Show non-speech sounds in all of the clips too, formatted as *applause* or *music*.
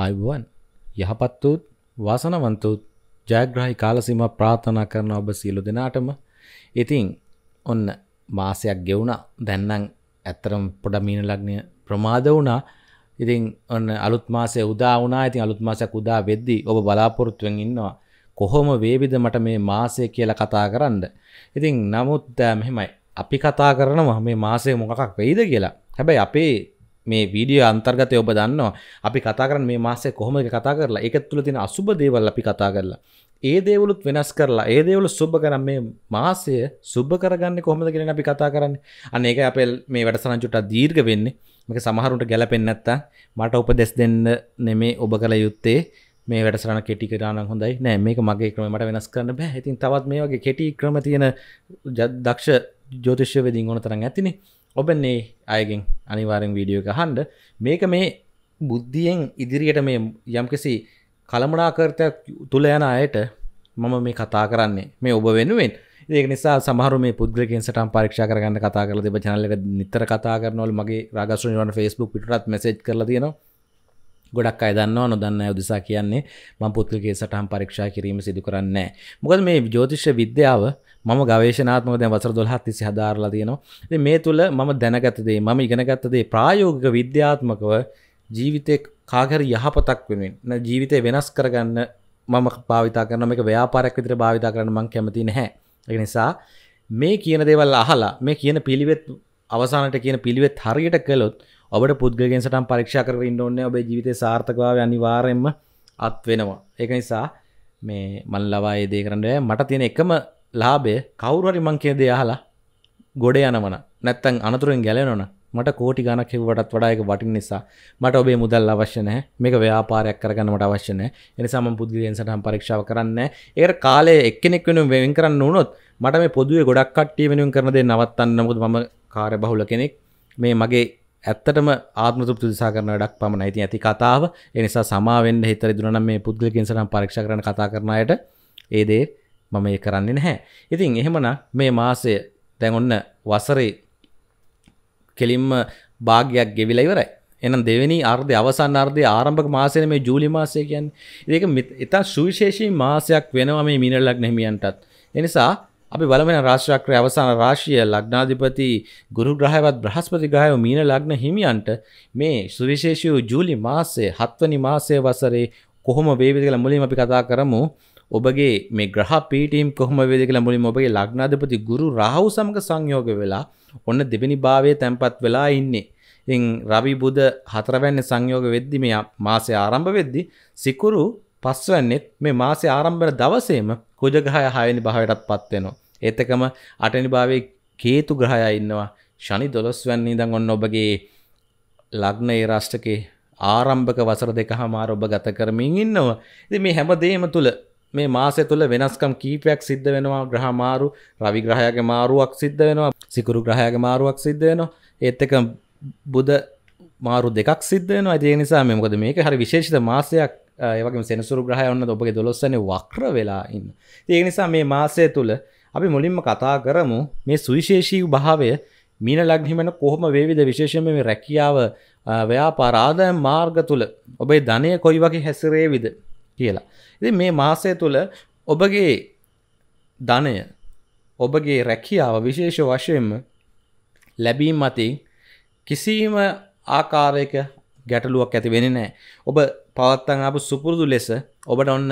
ආයුබෝවන් යහපත් වූත් වාසනාවන්ත වූත් ජයග්‍රහී කාලසීමා ප්‍රාර්ථනා කරන ඔබ සියලු දෙනාටම ඉතින් ඔන්න මාසයක් ගෙවුණා දැන් නම් ඇත්තරම පොඩ මීන ලග්නය ප්‍රමාද වුණා ඉතින් ඔන්න අලුත් මාසය උදා වුණා ඉතින් අලුත් මාසයක් උදා වෙද්දී ඔබ බලාපොරොත්තුවෙන් ඉන්නවා කොහොම වේවිද මට මේ මාසය කියලා කතා කරන්න ඉතින් නමුත් මෙහෙමයි අපි කතා කරනවා මේ මාසය මොකක් වෙයිද කියලා හැබැයි අපේ මේ වීඩියෝ අන්තර්ගතය ඔබ දන්නවා අපි කතා කරන මේ මාසේ කොහොම කතා කරලා එක තුළ තින අසුබ දේවල් අපි කතා කරලා ඒ දේවලුත් වෙනස් කරලා ඒ දේවල සුබ කරම් මේ මාසය සුබ කරගන්න කොහොමද කියෙන අපි කතා කරන්න අන්න ඒක අපල් මේ වැඩසරංචුට දීර්ග වෙන්නේ මේක සමහරුට ගැලපෙන්න්නත්තා මට උප දෙස් දෙන්න නෙමේ ඔබ කළ යුත්තේ මේ වැඩසරන කෙටි කරන්න හොඳයි නෑ මේක මගේ ක්‍රමට වෙනස් කරන්න බෑ ඉතින් තවත් මේ වගේ කෙටි ක්‍රම තියෙන දක්ෂ ජෝතිශ්‍ය වෙදින් ඕන තරන් ඇතිනේ ඔබන්නේ අයගෙන් අනිවාරෙන් වීඩියෝ එක හන්ඩ මේක මේ බුද්ධියෙන් ඉදිරියට මේ යම්කිසි කළමනාකර්තයක් තුළ යන අයට මම මේ කතා කරන්නේ මේ ඔබ වෙනුවෙන් ඒක නිසා සමහර මේ පුද්ගලකෙන් සටම් පරීක්ෂා කරගන්න කතා කරලා තිබ channel එක නිතර කතා කරනවලු මගේ රාගසුණ නිවන Facebook පිටරත් message කරලා තියෙනවා ගොඩක් අයදන්නවා නොදන්න උදෙසා කියන්නේ ම පුද්ගලගේ සටහම් පරීක්ෂා කිරීම සිදු කරන්න මොකද මේ ජෝතිශ්‍ය විද්‍යාව ම ගවේශනාත්මක දැ වසර දොල්හත් තිසි හදාරලා තියනවා මේ තුළ මම දැනගතදේ මම ඉගෙනගත්තදේ ප්‍රායෝගික විද්‍යාත්මකව ජීවිතය කාගර යහපතක් වෙනෙන් ජීවිතය වෙනස් කරගන්න මම භාවිතා කරන එක ව්‍යාපාරක් විතර භාවිතා කරන මං කැමති නැහැ එක නිසා මේ කියන දේවල් අහලා මේ කියන පිළිවෙත් අවසානට කියන පිළිවෙත් හරියට කළොත් ඔබට පුද්ගගෙන්සට පරක්ෂ කර ඉන්නඔන්න ඔබේ ජීවිත සාර්ථකව අනිවාරයෙන්ම අත් වෙනවා ඒක නිසා මේ මල් ලවා ඒදේ කරන්න මට තියෙන එකම ලාබේ කවුරරි මංකේදේ අහලා ගොඩ යනවන නැත්තන් අනතුරෙන් ගැලනොන මට කෝටි ගණක් හෙවටත් වඩායක වටින් නිසා මට ඔබේ මුදල් අවශ්‍යන මේක ව්‍යාපාරයක් කරගන්නට අවශ්‍යන එනිසාම පුද්ගලයෙන් සටහම් පරීක්ෂාව කරන්න ඒකට කාලය එක්කෙනෙක් වෙනුම් වෙන් කරන්න වුණොත් මට මේ පොදුවේ ගොඩක් කට්ටිය වෙනුම් කරන දේ නවත්තන්න මුද මම කාර්ය බහුල කෙනෙක් මේ මගේ ඇත්තටම ආත්මතුප්ති දිසා කරන වැඩක් පමණයි. ඉතින් ඇති කතාව ඒ නිසා සමාවෙන්න හිත රිදුණා නම් මේ පුද්ගලිකෙන් සනම් පරීක්ෂා කරන කතා කරන අයට ඒ දේ මම ඒ කරන්නේ නැහැ. ඉතින් එහෙමනම් මේ මාසය දැන් ඔන්න වසරේ කෙලින්ම භාගයක් ගෙවිලා ඉවරයි. එහෙනම් දෙවෙනි අර්ධය අවසන් අර්ධය ආරම්භක මාසයනේ මේ ජූලි මාසය කියන්නේ. ඒක ඉතින් සුවිශේෂී මාසයක් වෙනවා මේ මීන ලග්න හිමියන්ටත්. ඒ නිසා අපි බලමෙන රාශ්‍රක්‍රය අවසාන රාශිය ලග්නාධිපති ගුරු ග්‍රහයවත් බ්‍රහස්පති ග්‍රහයෝ මීන ලග්න හිමියන්ට මේ සුවිශේෂී ජූලි මාසයේ හත්වනි මාසයේ වසරේ කොහොම වේවිද කියලා මුලින්ම අපි කතා කරමු. ඔබගේ මේ ග්‍රහ පීඨීම් කොහොම වේවිද කියලා මුලින්ම ඔබගේ ලග්නාධිපති ගුරු රාහු සමග සංයෝග වෙලා ඔන්න දෙවෙනි භාවයේ තැන්පත් වෙලා ඉන්නේ. ඉතින් රවි බුධ හතරවැන්නේ සංයෝග වෙද්දි මේ මාසය ආරම්භ වෙද්දි සිකුරු පස්වන්නෙත් මේ මාසේ ආරම්භන දවසේම කුජගහය හයනි භාවයටත් පත්වෙනවා. ඒත් එකම අටනි භාවයේ කේතු ග්‍රහය ඉන්නවා. ශනි 12 වෙනි ඉඳන් ඔන්න ඔබගේ ලග්නයේ රාශිතකේ ආරම්භක වසර දෙකමාර ඔබ ගත කරමින් ඉන්නවා. ඉතින් මේ හැමදේම තුල මේ මාසය තුළ වෙනස්කම් කීපයක් සිද්ධ වෙනවා ග්‍රහ මාරු රවි ග්‍රහයාගේ මාරුවක් සිද්ධ වෙනවා සිකුරු ග්‍රහයාගේ මාරුවක් සිද්ධ වෙනවා ඒත් එක බුද මාරු දෙකක් සිද්ධ වෙනවා ඒ නිසා මේ මොකද මේක හරි විශේෂිත මාසයක් ඒවගේ සෙනසුරු ග්‍රහයන්න ඔබගේ දොස්සන වක්්‍ර වෙලා ඉන්න ඒ නිසා මේ මාසය තුළ අපි මුලින්ම කතා කරමු මේ සුවිශේෂී භාවය මීන ලක්නිමන කොහොම වේවිද විශේෂම මේ රැකියාව ව්‍යාපාරාධය මාර්ග තුළ ඔබේ ධනය කොයි වගේ හැසිරේවිද කියලා. ඉති මේ මාසය තුළ ඔබගේ ධනය ඔබගේ රැකියාව විශේෂ වශයෙන්ම ලැබීම් මතින් කිසිීම ආකාරයක ගැටලුවක් ඇති වෙන නෑ ඔබ පවත්තන් අප සුපුරුදු ලෙස ඔබට ඔන්න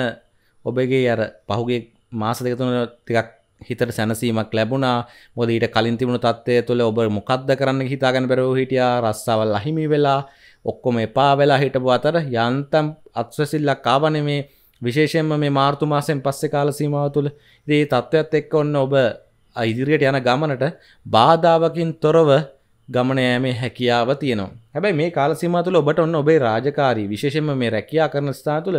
ඔබගේ අර පහුගේ මාස දෙකතුන තිකක් හිතට සැනසීමක් ලැබුණා මොද ඊට කලින් තිබුණු තත්වය තුළ ඔබ මොකක්ද කරන්න හිතාගන්න බැරව හිටියා රස්සාවල් අහිමි වෙලා ඔක්කොම එපා වෙලා හිටපු අතර යන්තම් අත්සසිල්ලක් ආවන මේ විශේෂයෙන්ම මේ මාර්තු මාසයෙන් පස්සේ කාල සීමාව තුළ ඉතින් මේ තත්ත්වයක් එක්ක ඔන්න ඔබ ඉදිරියට යන ගමනට බාධාවකින් තොරව ගමන යෑමේ හැකියාව තියෙනවා. හැබැයි මේ කාල සීමාව තුළ ඔබට ඔන්න ඔබේ රාජකාරී විශේෂයෙන්ම මේ රැකියා කරන ස්ථාන තුළ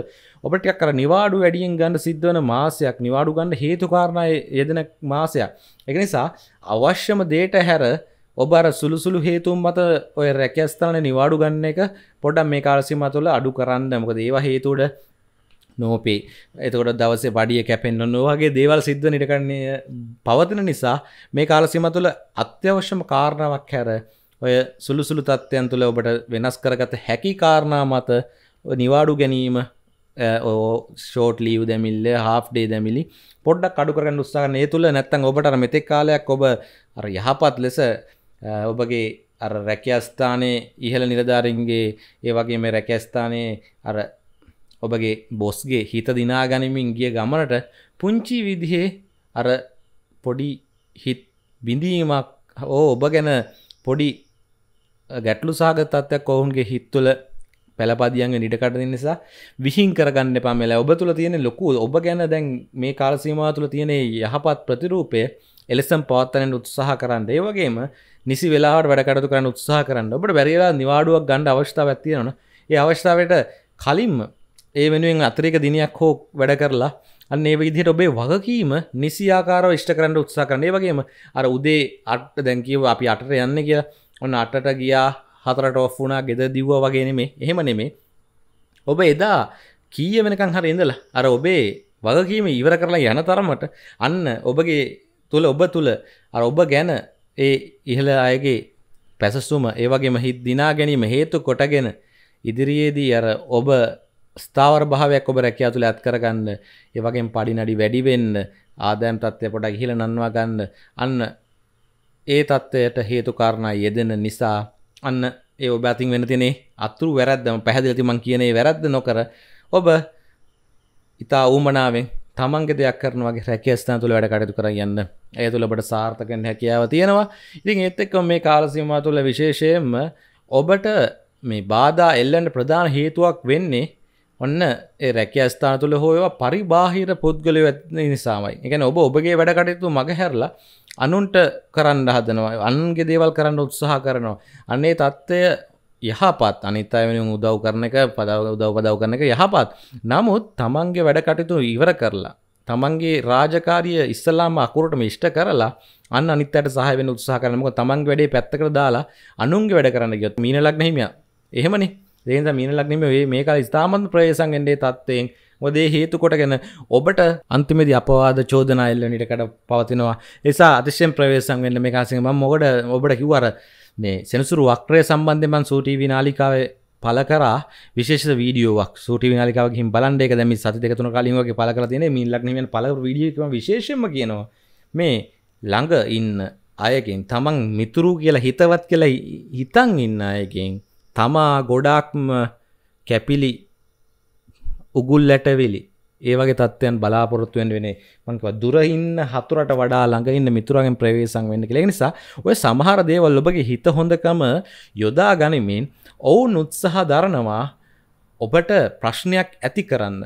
ඔබ ටිකක් අර නිවාඩු වැඩියෙන් ගන්න සිද්ධ වෙන මාසයක් නිවාඩු ගන්න හේතු කාරණා යෙදෙන මාසයක්. ඒක නිසා අවශ්‍යම දේට හැර ඔබ අර සුළු සුළු හේතුන් මත ඔය රැකියා ස්ථාන නිවාඩු ගන්න එක පොඩ්ඩක් මේ කාල සීමාව තුළ අඩු කරන්න. මොකද ඒවා හේතුවට නෝපේ එතකොට දවසේ බඩිය කැපෙන්න්න නොවගේ දේවල් සිද්ධ නිටකරණය පවතින නිසා මේ කාලසිම තුළ අත්‍යවශ්‍යම කාරණාවක් හැර ඔය සුළු සුළු තත්ත්වයන් තුළ ඔබට වෙනස් කරගත හැකි කාරණා මත නිවාඩු ගැනීම ඕ ෂෝට් ලීව් දැමිල්ල හාෆ්ඩේ දැමිලි පොඩ්ඩක් අඩුකරන්න උත්සාහන ඒ තුළ නැත්තන් ඔබට මෙතෙක් කාලයක් ඔබ අර යහපත් ලෙස ඔබගේ අර රැකස්ථානයේ ඉහළ නිලධාරින්ගේ ඒ වගේ මේ රැකස්ථානයේ අර ඔබගේ බොස්ගේ හිත දිනා ගනිමින් ගිය ගමනට පුංචි විදිහේ අර පොඩි හිත් බිඳීමක් ඕ ඔබ ගැන පොඩි ගැටලු සාගත තත්ත්වයක් ඔවුන්ගේ හිත්තුල පැලපදියන්ගේ නිඩකටන නිසා විහින් කරගන්න පමලා ඔබ තුළ තියෙන ලොකු ඔබ ගැන දැන් මේ කාලසීමා තුළ තියෙන යහපත් ප්‍රතිරූපය එලෙසම් පවත්තනට උත්සාහ කරන්න ඒ වගේම නිසි වෙලාට වැඩකටතු කරන්න උත්සාහ කරන්න ඔබට බැරිලා නිවාඩුවක් ගණ්ඩ අවශ්‍යාව ඇත්තියෙනන ඒ අවශ්‍යාවට කලින්ම ඒ වෙනුවෙන් අතරික දිනයක් හෝ වැඩ කරලා අන්න ඒ විදිහට ඔබේ වගකීම නිසියාකාරව ඉෂ්ට කරන්න උත්සා කරන ඒ වගේම අර උදේ අට දැන් කියව අපි අටට යන්න කියලා ඔන්න අටට ගියා හතරට ඔෆ් වුණා ගෙද දිව්වා වගේ නෙමේ එහෙම නෙමේ ඔබ එදා කීය වෙනකන් හරි ඉඳලා අර ඔබේ වගකීම ඉවර කරලා යන තරමට අන්න ඔබගේ තුළ ඔබ තුළ අර ඔබ ගැන ඒ ඉහළ අයගේ පැසසුම ඒවගේම හිත් දිනා ගැනීම හේතු කොටගෙන ඉදිරියේදී අර ඔබ ස්ථාවර භාවයක් ඔබ රැකියා තුළ ඇත් කරගන්න ඒ වගේම පඩි නඩි වැඩි වෙන්න ආදායම් තත්ත්වය පොඩක් ඉහළ නන්වා ගන්න අන්න ඒ තත්ත්වයට හේතු කාරණා යෙදෙන නිසා අන්න ඒ ඔබ අතින් වෙන තියෙන අතුරු වැරද්දම පැහැදිලිව මම කියන ඒ වැරද්ද නොකර ඔබ ඊතා උමනාවෙන් තමන්ගේ දෙයක් කරන වගේ රැකියා ස්ථාන තුළ වැඩ කටයුතු කරන් යන්න. ඒ තුළ ඔබට සාර්ථක වෙන්න හැකියාව තියෙනවා. ඉතින් ඒත් එක්කම මේ කාල සීමාව තුළ විශේෂයෙන්ම ඔබට මේ බාධා එල්ලන්න ප්‍රධාන හේතුවක් වෙන්නේ ඔන්න ඒ රැකිය ස්ථාන තුළ හෝයවා පරිබාහිර පුද්ගලය ඇත්න නිසාමයි එකන ඔබ ඔබගේ වැඩකටයුතු මගහැරලා අනුන්ට කරන්න හදනවා අන්ගේ දේවල් කරන්න උත්සාහ කරනවා අන්නේ තත්ත්වය යහපත් අනිත්තායමෙන උදව් කරන එක පදාව උදව් පදව් කරන එක යහපත් නමුත් තමන්ගේ වැඩ කටයුතු ඉවර කරලා තමන්ගේ රාජකාරිය ඉස්සලාම අකුරට මිෂ්ට කරලා අන්න අනිත් අයට සහාය වෙන්න උත්සාහ කරනකොට තමන්ගේ වැඩේ පැත්තකට දාලා අනුන්ගේ වැඩ කරන්න ගියොත් මීන ලග්න හිමියා එහෙමනේ දේන්ද මීනලක් නෙම මේක ස්ථාමන්ත ප්‍රවේශන්ගෙන්ඩේ තත්වයෙන් මොදේ හේතු කොටගෙන ඔබට අන්තිමදි අපවාද චෝදනා එල්ලනිටකට පවතිනවා එසා අතිශයෙන් ප්‍රවේශන් වෙන්න මේ කාසිම මොකට ඔබට කිවර මේ සෙනසුරු වක්්‍රය සම්බන්ධමන් සූටී විනාලිකාවේ පල කරා විශේෂ වීඩියෝක් සුට විනාලිකාවකින් බලන්ඩ එක දැම සති දෙකතුන කලින්වගේ පල කර තින මිල්ලක්නීම පල විඩියකම විශේෂම කියනවා මේ ළඟ ඉන්න අයකින් තමන් මිතුරු කියලා හිතවත් කියලා හිතන් ඉන්න අයකින් තමා ගොඩාක්ම කැපිලි උගුල් ලැටවෙලි ඒවගේ තත්වයන් බලාපොරොත්තුවෙන් වෙනේ මංකව දුරහින්න හතුරට වඩා ළඟඉන්න මිතුරගෙන් ප්‍රවේශන් වෙන්න කියලා නිසා ඔය සමහර දේවල් ඔබගේ හිත හොඳකම යොදා ගනිමින් ඔවුන් උත්සහ දරනවා ඔබට ප්‍රශ්නයක් ඇති කරන්න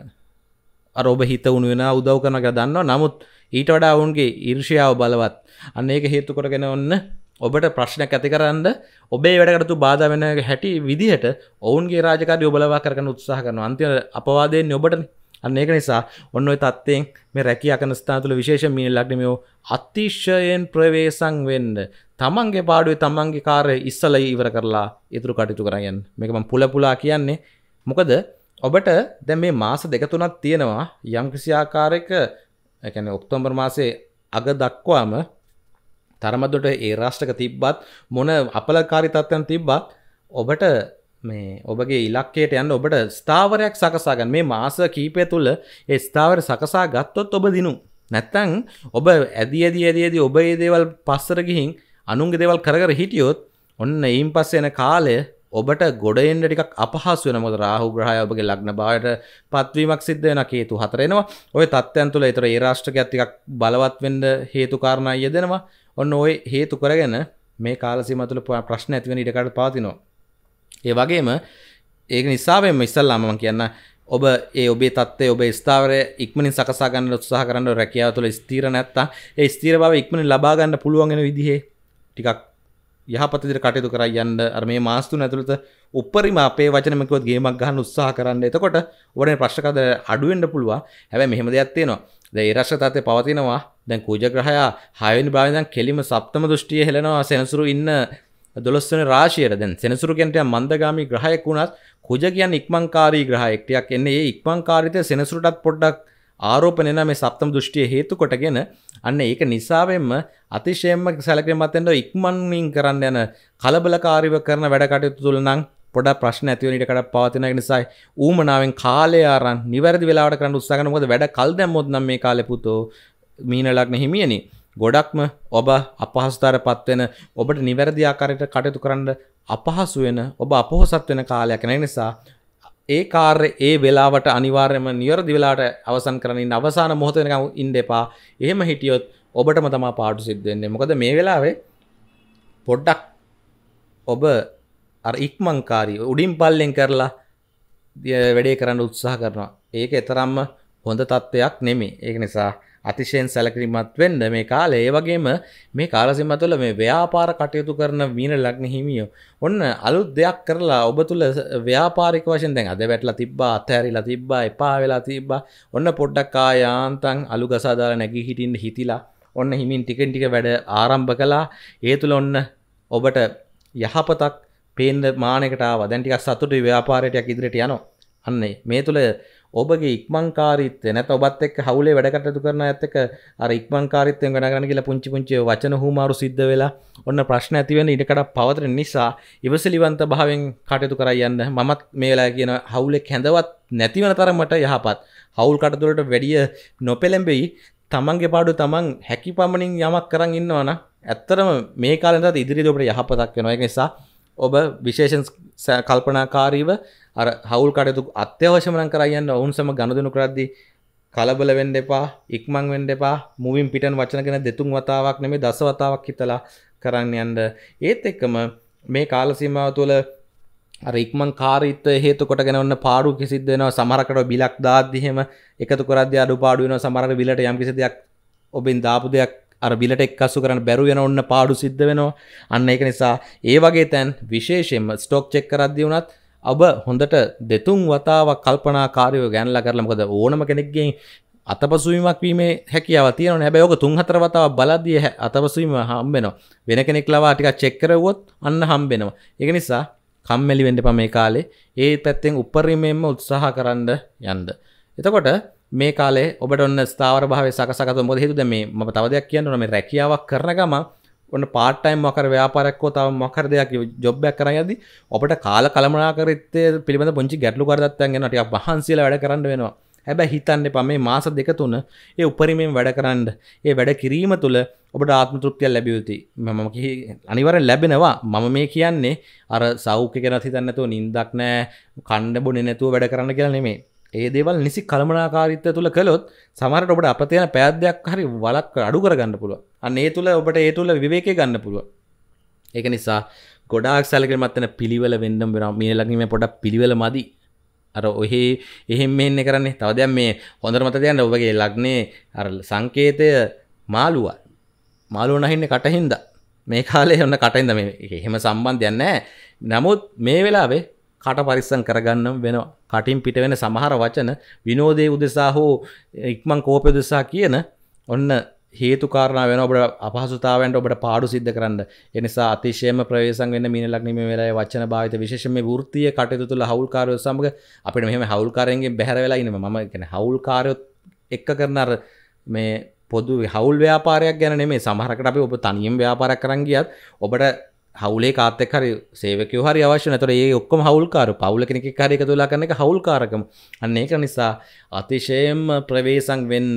අර ඔබ හිත වුණු වෙන උදව් කරනක දන්නවා නමුත් ඊට වඩා ඔවුන්ගේ ඊර්ෂයාව බලවත් අන්න ඒක හේතු කරගෙන ඔන්න ඔබට ප්‍රශ්නයක් ඇති කරන්න ඔබේ වැඩකරතු බාධ වෙන හැටි විදිහට ඔවුන්ගේ රාජකාරය ඔබලවා කරන උත්සාහ කරන අන්තිම අපවාදයෙන් ඔබට අන්න ඒක නිසා ඔන්න ඔය තත්ත්වයෙන් මේ රැකිය අකනස්ථාන තුළ විශේෂ මිනිලක්ට මේ අතිශයෙන් ප්‍රවේසම් වෙන්න තමන්ගේ පාඩුවේ තමන්ගේ කාර්ය ඉස්සල ඉවර කරලා ඉතුරු කටයුතු කරගෙන මේක මම පුල පුලා කියන්නේ මොකද ඔබට දැන් මේ මාස දෙක තුනක් තියෙනවා යම් කිසි ආකාරයක ඒ කියන්නේ ඔක්තෝබර් මාසේ අග දක්වාම තරමදොට ඒ රාෂ්ටක තිබ්බත් මොන අපලකාරිතත්වයන් තිබ්බත් ඔබට මේ ඔබගේ ඉලක්කයට යන්න ඔබට ස්ථාවරයක් සකසාගන්න මේ මාස කීපය තුළ ඒ ස්ථාවර සකසා ගත්තොත් ඔබ දිනු නැත්තං ඔබ ඇදි ඇදි ඇදේදී ඔබ ඒ දේවල් පස්සර ගිහින් අනුන්ගේ දේවල් කරගර හිටියොත් ඔන්න ඊම් පස්ස එන කාලය ඔබට ගොඩෙන්ට ටිකක් අපහස් වෙන මොද රාහු ග්‍රහය ඔබගේ ලග්න බායට පත්වීමක් සිද්ධ වෙන හේතු හතරෙනවා ඔය තත්ත්වයන් තුළ ඒතර ඒ රාෂ්ට්‍රකයක් ටිකක් බලවත් වෙන්න හේතු කාරණා යෙදෙනවා ඔන්න ඔය හේතු කරගෙන මේ කාලසි මතුළ ප්‍රශ්න ඇතිවෙන ඉඩකට පාතිනවා. ඒ වගේම ඒක නිසාවෙන්ම ඉස්සල්ලාම කියන්න ඔබ ඒ ඔබේ තත්ේ ඔබ ස්ථාවරය ඉක්මනින් සකසාගන්න උත්සාහ කරන්න රැකියාව තුළ ස්තීර නැත්තා ඒ ස්තීර බව ඉක්මනි ලබාගන්න පුළුවන්ගෙන විදිහේ ටිකක් යහපතිදිර කටයුතු කර යන්න අර මේ මාස්තුන ඇතුළත උපරිම අපේ වචනමකුවත් ගේමක් ගහන්න උත්සාහ කරන්න එතකොට ඔබට ප්‍රශ්නකද අඩුවෙන්ඩ පුළුවන් හැබැයි මෙහෙම දෙයක් තියෙනවා ඒ රශ්‍රතත්ය පවතිනවා දැන් කූජග්‍රහයා හයනි භාවිදන් කෙලිම සප්තම දෘෂ්ටිය හෙලනවා සෙනසුරු ඉන්න දොළොස්වන රාශියර දැන් සෙනසුරු කෙනටය මන්දගාමි ග්‍රහයක් වුණත් කුජ කියන් ඉක්මංකාරී ග්‍රහයෙක්ටයක් එන්නේ ඒ ඉක්මංකාරිතය සෙනසුරටත් පොඩ්ඩක් ආරෝපනයන මේ සප්තම දෘෂ්ටිය හේතු කොටගෙන අන්න ඒක නිසාවෙන්ම අතිශයෙන්ම සැලකෙන මතෙන්ට ඉක්මන්මින් කරන්න යන කලබලකාරීව කරන වැඩකටයුතු තුළ නම් පොඩ ප්‍රශ්න ඇතිවනට කට පවතින නිසා ඌමනාවෙන් කාලය අරන් නිවැරදි වෙලාට කරන්න උත්සාහන මොකද වැඩ කල් දැම්මොත් නම් මේ කාලේ පුතෝ මීන ලග්න හිමියනි ගොඩක්ම ඔබ අපහසුතාවයට පත්වෙන ඔබට නිවැරදි ආකාරයට කටයුතු කරන්න අපහසු වෙන ඔබ අපොහසත් වෙන කාලයක් නැ නිසා ඒ කාර්ය ඒ වෙලාවට අනිවාර්යයෙන්ම නිවැරදි වෙලාවට අවසන් කරගෙන ඉන්න අවසාන මොහොත වෙනකම් ඉන්න එපා. එහෙම හිටියොත් ඔබටම තමයි පාඩු සිද්ධ වෙන්නේ. මොකද මේ වෙලාවේ පොඩ්ඩක් ඔබ අර ඉක්මංකාරී උඩින් පල්ලෙන් කරලා වැඩේ කරන්න උත්සාහ කරනවා ඒක එතරම්ම හොඳ තත්ත්වයක් නෙමේ ඒක නිසා අතිශයෙන් සැලකිරිමත් වෙන්න මේ කාලේ ඒ වගේම මේ කාලසිම්ම තුළ මේ ව්‍යාපාර කටයුතු කරන මීන ලග්න හිමියෝ ඔන්න අලුත් දෙයක් කරලා ඔබ තුළ ව්‍යාපාරික වශයෙන් දැන් අද වැටලා තිබ්බා අතහැරිලා තිබ්බා එපා වෙලා තිබ්බා ඔන්න පොඩ්ඩක් ආයාන්තම් අලු ගසා දාලා නැගී හිටින්න හිතිලා ඔන්න හිමින් ටිකෙන් ටික වැඩ ආරම්භ කළා ඒ තුළ ඔන්න ඔබට යහපතක් පේන්ද මානකටාව දැන්ටික් සතුට ව්‍යාපාරයටයක් ඉදිරිට යනවා අන්නේ මේ තුළ ඔබගේ ඉක්මංකාරිත්වය නැත ඔබත් එක් හවුලේ වැඩකටතු කරන ඇත්තක අර ඉක්මංකාරිත්වයෙන් වැඩගන්න කියලා පුංචි පුංචි වචන හුමාරු සිද්ධ වෙලා ඔන්න ප්‍රශ්න ඇතිවෙන ඉඩකට පවතර නිසා ඉවසලිවන්ත භාවෙන් කටයුතු කරයි යන්න මමත් මේ වෙලා කියන හවුලේ කැඳවත් නැතිවන තරමට යහපත් හවුල් කටතුලට වැඩිය නොපෙළඹෙයි තමන්ගේ පාඩු තමන් හැකි පමණින් යමක් කරන් ඉන්නවන ඇත්තරම මේ කාලෙටත් ඉදිරිදොට යහපතක් වෙන එක නිසා ඔබ විශේෂන් කල්පනාකාරීව අර හවුල් කටයුතු අත්‍යවශ්‍යමනම් කරයන්න ඔවුන් සම ගණදනු කරද්දි කලබල වෙන්න එපා ඉක්මං වෙන්න එපා මුවින් පිටන් වචන කෙන දෙතුන් වතාවක් නෙමේ දස වතාවක් හිතලා කරන්න යන්න ඒත් එක්කම මේ කාලසීමාව තුළ රික්මං කාරීත්ව හේතු කොටගෙන ඔන්න පාඩු කිසිද වෙනවා සමහරකට බිලක් දාද්දිහෙම එකතු කරද්දී අඩුපාඩු වෙනවා සමහරකට බිලට යම් කිසි දෙයක් ඔබෙන් දාපු දෙයක් අර බිලට එක්කසු කරන්න බැරුව වෙන ඔන්න පාඩු සිද්ධ වෙනවා. අන්න ඒක නිසා ඒ වගේ තැන් විශේෂයෙන්ම ස්ටොක් චෙක් කරද්දී වුණත් ඔබ හොඳට දෙතුන් වතාවක් කල්පනාකාරීව ගණන්ලා කරලා මොකද ඕනම කෙනෙක්ගෙන් අතපසුවීමක් වීමේ හැකියාව තියෙනවා. හැබැයි ඔක තුන් හතර වතාවක් බලද්දී අතපසුවීම හම්බෙනවා. වෙන කෙනෙක් ලවා ටිකක් චෙක් කරවුවොත් අන්න හම්බෙනවා. ඒක නිසා කම්මැලි වෙන්න එපා මේ කාලේ. ඒ පැත්තෙන් උපරිමයෙන්ම උත්සාහ කරන්න යන්න. එතකොට මේ කාලේ ඔබට ඔන්න ස්ථාවර භාවය සකසගත මොකද හේතුවද මේ මම තව දෙයක් කියන්න ඕන මේ රැකියාවක් කරන ගම ඔන්න පාර්ට් ටයිම් මොකක් හරි ව්‍යාපාරයක් හෝ තව මොකක් හරි දෙයක් ජොබ් එකක් කරන් යද්දී ඔබට කාල කළමනාකරීත්වය පිළිබඳ පුංචි ගැටලුකාර තත්ත්වයන් එනවා ටිකක් වහන්සියලා වැඩ කරන්න වෙනවා හැබැයි හිතන්න එපා මේ මාස දෙක තුන ඒ උපරිමයෙන් වැඩ කරන්න ඒ වැඩ කිරීම තුළ ඔබට ආත්ම තෘප්තියක් ලැබිය යුතුයි මම කිහි අනිවාර්යෙන් ලැබෙනවා මම මේ කියන්නේ අර සෞඛ්‍ය ගැන හිතන්න නැතුව නිින්දක් නැහැ කන්න බොන්නේ නැතුව වැඩ කරන්න කියලා නෙමෙයි ඒ දේවල් නිසි කළමනාකාරිත්වය තුළ කළොත් සමහරට ඔබට අපතයන පෑද්දයක් හරි වලක් අඩු කරගන්න පුළුව අන්න ඒ තුළ ඔබට ඒ තුළ විවේකය ගන්න පුළුව ඒක නිසා ගොඩාක් සැලකර මත්තන පිළිවල වෙන්නම් වෙන මේ ලඟීම පොඩක් පිළිවෙල මදි අර ඔහේ එහෙම මෙන්න කරන්නේ තවදයක් මේ හොඳර මත තියන්න ඔබගේ ලග්නේ අර සංකේතය මාළුව මාළුව නහින්නේ කටහින්ද මේ කාලේ ඔන්න කටහින්ද මේ එහෙම සම්බන්ධයක් නැහැ නමුත් මේ වෙලාවේ කට පරිස්සම් කරගන්නම් වෙනවා. කටින් පිට වෙන සමහර වචන විනෝදයේ උදෙසා හෝ ඉක්මන් කෝපය උදෙසා කියන ඔන්න හේතු කාරණා වෙන ඔබට අපහසුතාවයන්ට ඔබට පාඩු සිද්ධ කරන්න. ඒ නිසා අතිශයම ප්‍රවේශම් වෙන්න මීන ලග්න මේ වෙලාවේ වචන භාවිත විශේෂයෙන්ම වෘත්තීය කටයුතු තුළ හවුල්කාරයෝ සමග අපිට මෙහෙම හවුල්කාරයන්ගෙන් බැහැර වෙලා ඉන්න මම කියන්නේ හවුල්කාරයොත් එක්ක කරන අර මේ පොදු හවුල් ව්‍යාපාරයක් ගැන නෙමේ සමහරකට අපි ඔබ තනියෙන් ව්‍යාපාරයක් කරන් ගියත් ඔබට හවුලේ කාතෙක් හරි සේවකය හරි අවශ්‍ය නතර ඒ ඔක්කොම හවුල්කාර පවුල කෙනෙක් හරි එකතු වෙලා කරන එක හවුල්කාරකම අන්න ඒක නිසා අතිශයම ප්‍රවේසම් වෙන්න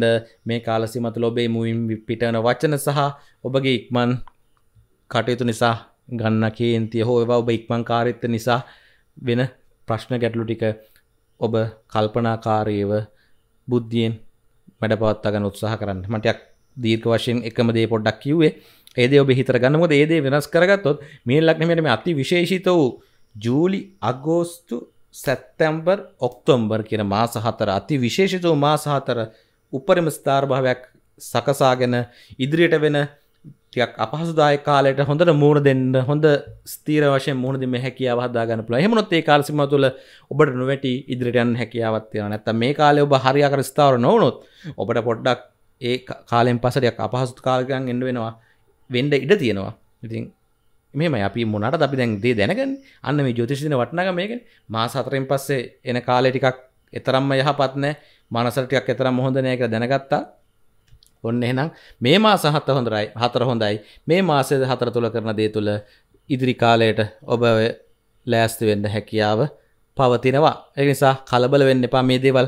මේ කාලසීම තුළ ඔබේ මුවින් පිටවන වචන සහ ඔබගේ ඉක්මන් කටයුතු නිසා ගන්න කේන්තිය හෝ ඒවා ඔබ ඉක්මන් කාරීත්ව නිසා වෙන ප්‍රශ්න ගැටලු ටික ඔබ කල්පනාකාරීව බුද්ධියෙන් වැඩ පවත්වා ගන්න උත්සාහ කරන්න මටයක් දීර්ක වශයෙන් එකම දේ පොඩ්ඩක් කිව්වේ ඒද ඔබ හිතර ගන්නමද ඒදේ වෙනස් කරගත්තොත් මේ ලක්නමට මේ අති විශේෂිත වූ ජූලි අගෝස්තු සැත්තැම්බර් ඔක්තොම්බර් කියන මාස හතර අති විශේෂිත වූ මාස හතර උපරිම ස්ථාර්භාවයක් සකසාගෙන ඉදිරියට වෙන ටිකක් අපහසුදායක කාලයට හොඳට මූණ දෙන්න හොඳ ස්ථීර වශයෙන් මූණ දෙන්න හැකියාව හදා ගන්න පුළුවන්. එහෙම නොත් ඒ කාල සීමාව තුළ ඔබට නොවැටි ඉදිරියට යන්න හැකියාවක් තියෙනවා. නැත්තම් මේ කාලේ ඔබ හරියකට ස්ථාවර නොවුනොත් ඔබට පොඩ්ඩක් ඒ කාලෙන් පසරයක් අපහසුත් කාලකයන් එන්න වෙනවා වෙන්ඩ ඉඩ තියෙනවා ඉතින් මෙම අපි මොනට අපි දැන් දේ දැනගන් අන්න මේ ජෝතිෂදන වටනග මේක මාස අතරෙන් පස්සේ එන කාලෙ ටිකක් එතරම්ම යහපත්නෑ මනසරටියක් එතරම් හොඳනයක දැනගත්තා ඔන්න එහෙනම් මේ මාස හත්ත හොඳරයි හතර හොඳයි මේ මාසයද හතර තුළ කරන දේ තුළ ඉදිරි කාලයට ඔබ ලෑස්ති වෙන්න හැකියාව පවතිනවා එනිසා කලබල වෙන්න එපා මේ දේවල්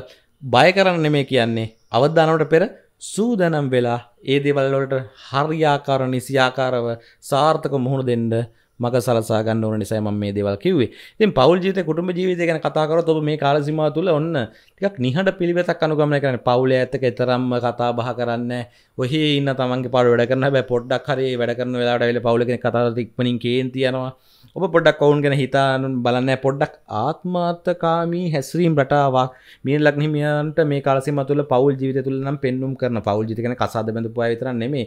බය කරන්න මේ කියන්නේ අවධානවට පෙර සූදැනම් වෙලා ඒ දේවල්වලට හර්යාකාර නිසියාකාරව සාර්ථක මුහුණ දෙන්ඩ මග සලසා ගන්න ඕන නිසා මම මේ දේවල් කිව්වේ. ඉතින් පෞල් ජීවිතේ කුටුම්බ ජීවිතය ගැන කතා කරොත් ඔබ මේ කාල සීමාව තුළ ඔන්න ටිකක් නිහඬ පිළිවෙතක් අනුගමනය කරන්න. පෞලේ ඇත්තක තරම්ම කතා බහ කරන්නේ ඔහි ඉන්න තමන්ගේ පාඩ වැඩ කරන හැබැයි පොඩ්ඩක් හරි වැඩ කරන වෙලාවට ඇවිල්ලා පෞල කෙනෙක් කතා කරලා ඉක්මනින් කේන්ති යනවා. ඔබ පොඩ්ඩක් ඔවුන් ගැන හිතාන බලන්න පොඩ්ඩක් ආත්මාර්ථකාමී හැසිරීම් රටාවක් මේ ලග්න හිමියන්ට මේ කාල සීමාව තුළ පෞල් ජීවිතය තුළ නම් පෙන්눔 කරන පෞල් ජීවිත ගැන කසාද බඳපු අය විතරක් නෙමෙයි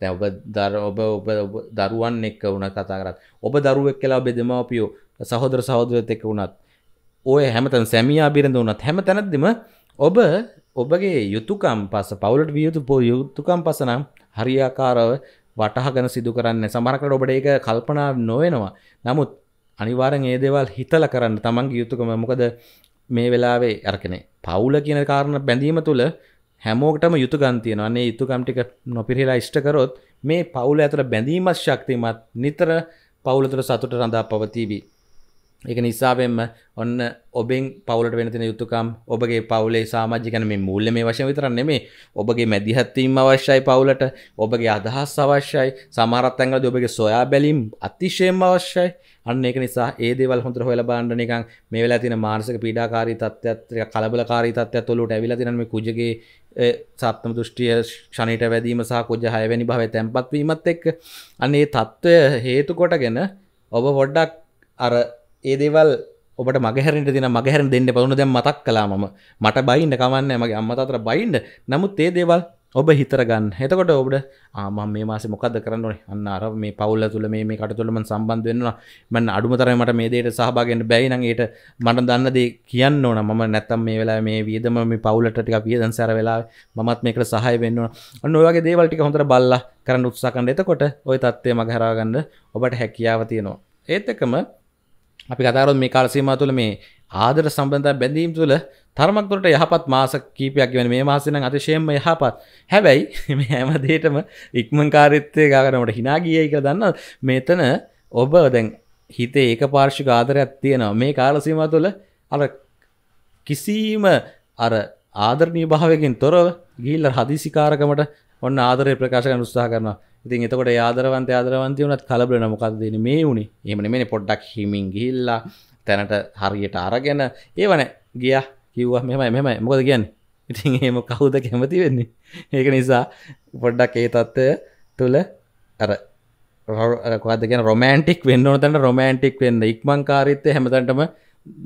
දැ ඔබ දර ඔබ ඔබ දරුවන් එක්ක වුණ කතා කරත් ඔබ දරුවෙක් කලා ඔබේ දෙමාපියෝ සහෝදර සහෝදරත් එක්ක වුණත් ඔය හැමතන් සැමියා බිරඳ වුණත් හැම තැනත්දම ඔබ ඔබගේ යුතුකම් පස පවුලට වියයුතු පෝ යුතුකම් පසනම් හරියාකාරව වටහගන සිදු කරන්න සමරකට ඔබට ඒක කල්පනා නොවෙනවා නමුත් අනිවාරෙන් ඒ දේවල් හිතල කරන්න තමන්ගේ යුතුකම මොකද මේ වෙලාවේ අරකනේ පවුල කියන කාරණ බැඳීම තුළ හැමෝටම යුතු ගන්තියනවන්නේ යුතුකම්ටික නොපිරිලා ඉෂ්ටකරොත් මේ පවුල ඇතර බැඳීමත් ශක්තිමත් නිතර පවුලතුර සතුට රඳා පවතිීවී. එක නිසාවෙන්ම ඔන්න ඔබෙන් පවුලට වෙනතින යුතුකම් ඔබගේ පවුලේ සාමාජිකන මේ මුල්ල මේ වශය විතරන්නේ මේ ඔබගේ මැදිහත්වීම අවශ්‍යයි පවුලට ඔබගේ අදහස් අවශ්‍යයි සමාරත්තැංගල ඔබගේ සොයා බැලීම් අතිශයෙන් අවශ්‍යයි අන්න ඒක නිසා ඒ දේවල් හොඳට හොයලා බලන්න නිකන් මේ වෙලාව තියෙන මානසික පීඩාකාරී තත්ත්වයත් කලබලකාරී තත්ත්වයත් ඔලුවට ඇවිල්ලා තියෙන මේ කුජගේ සත්ම දෘෂ්ටිය ක්ෂණයට වැදීම සහ කොජ හයවැනි භව තැන්පත්වීමත් එක් අනේ තත්ත්වය හේතු කොටගෙන ඔබ පොඩ්ඩක් අර ඒදේවල් ඔබට මගහැරට දින මගහැර දෙන්න පවුණු දැම් මතක් කලාම මට බයින්න කවන්න මගේ අම්මතර බයින්ඩ නමුත් ඒ දේවල් ඔබ හිතරගන්න එතකොට ඔබට ආම මේ මාස මොකද කරන්නන අන්න අර මේ පවුල්ල තුළ මේ කටතුළම සම්බන්ධ වෙන්නවා මන්න අඩුමතරමට මේ දේට සහභාගෙන්ට බැයිනගේට මට දන්නදේ කියන්න ඕන ම නැත්තම් මේ වෙලා මේ වියදම මේ පවුලට ටික වියදන් සැර වෙලා මත් මේකට සහය වෙන්නවා අන්න ඔයගේ දේවල්ටික හොඳට බල්ල කරන්න උත්සාකන්න එතකොට ඔය තත්වය මගහරාගන්න ඔබට හැකියාව තියෙනවා ඒත් එකම අපි කතාරොත් මේ කාලසීම තුළ මේ ආදර සම්බන්ධ බැඳීම් තුළ තරමක්දුරට යහපත් මාස කීපයක් වෙන මේ මාසන අතිශයෙන්ම යහපත් හැබැයි *laughs* මේ හැමදේටම ඉක්මන් කාරිත්තය ගාගනට හිනා ගියයික දන්න මෙතන ඔබ දැන් හිතේ ඒක පාර්ශික ආදරයක් තියෙනවා මේ කාලසීම තුළ අර කිසිීම අර ආදරණී භාවයකින් තොරව ගිල්ල හදිසිකාරකමට ඔන්න ආදරය ප්‍රකාශ උත්සා කරන ඉතින් එතකොට ආදරවන්ත ආදරවන්තය වනත් කලබලන මොකක්දන මේ වුණේ එමන මේ පොඩ්ඩක් හිමින් ගිල්ලා තැනට හරියට අරගෙන ඒවන ගියා කිව්වා මෙමයි මෙමයි මොකද කියන්න ඉතින් එහෙම කවුද කැමති වෙන්නේ ඒක නිසා පොඩ්ඩක් ඒ තත්ත්වය තුළ අර රොද ගැන රොමෑන්ටික් වෙන්න ඕනතට රොමෑන්ටික් වෙන්න ඉක්මං කාරිත්තය හැමතන්ටම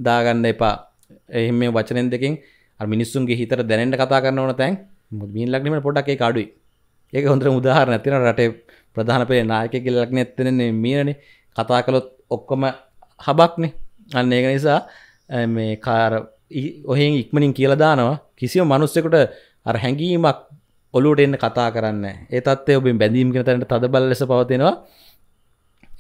දාගන්න එපා එහෙම මේ වචනෙන් දෙකින් මිනිස්සුන්ගේ හිතර දැනට කතා කරන්න ඕන තැන් මුදමින් ලක්නීමට පොඩක් ඒ අඩුයි ඒක හොඳර උදාහරණ ඇතින රටේ ප්‍රධාන පේ නායකක ලක්න ඇත්තනෙන්නේ මීරණ කතා කළොත් ඔක්කොම හබක්නේ අන්න ඒක නිසා මේ කාර ඔහෙන් ඉක්මනින් කියල දානවා කිසිව මනුස්සෙකුට අර හැඟීමක් ඔලුට එන්න කතා කරන්න ඒතත්ේ ඔබින් බැඳීමගෙන තැනට තදබල ලෙස පවතිෙනවා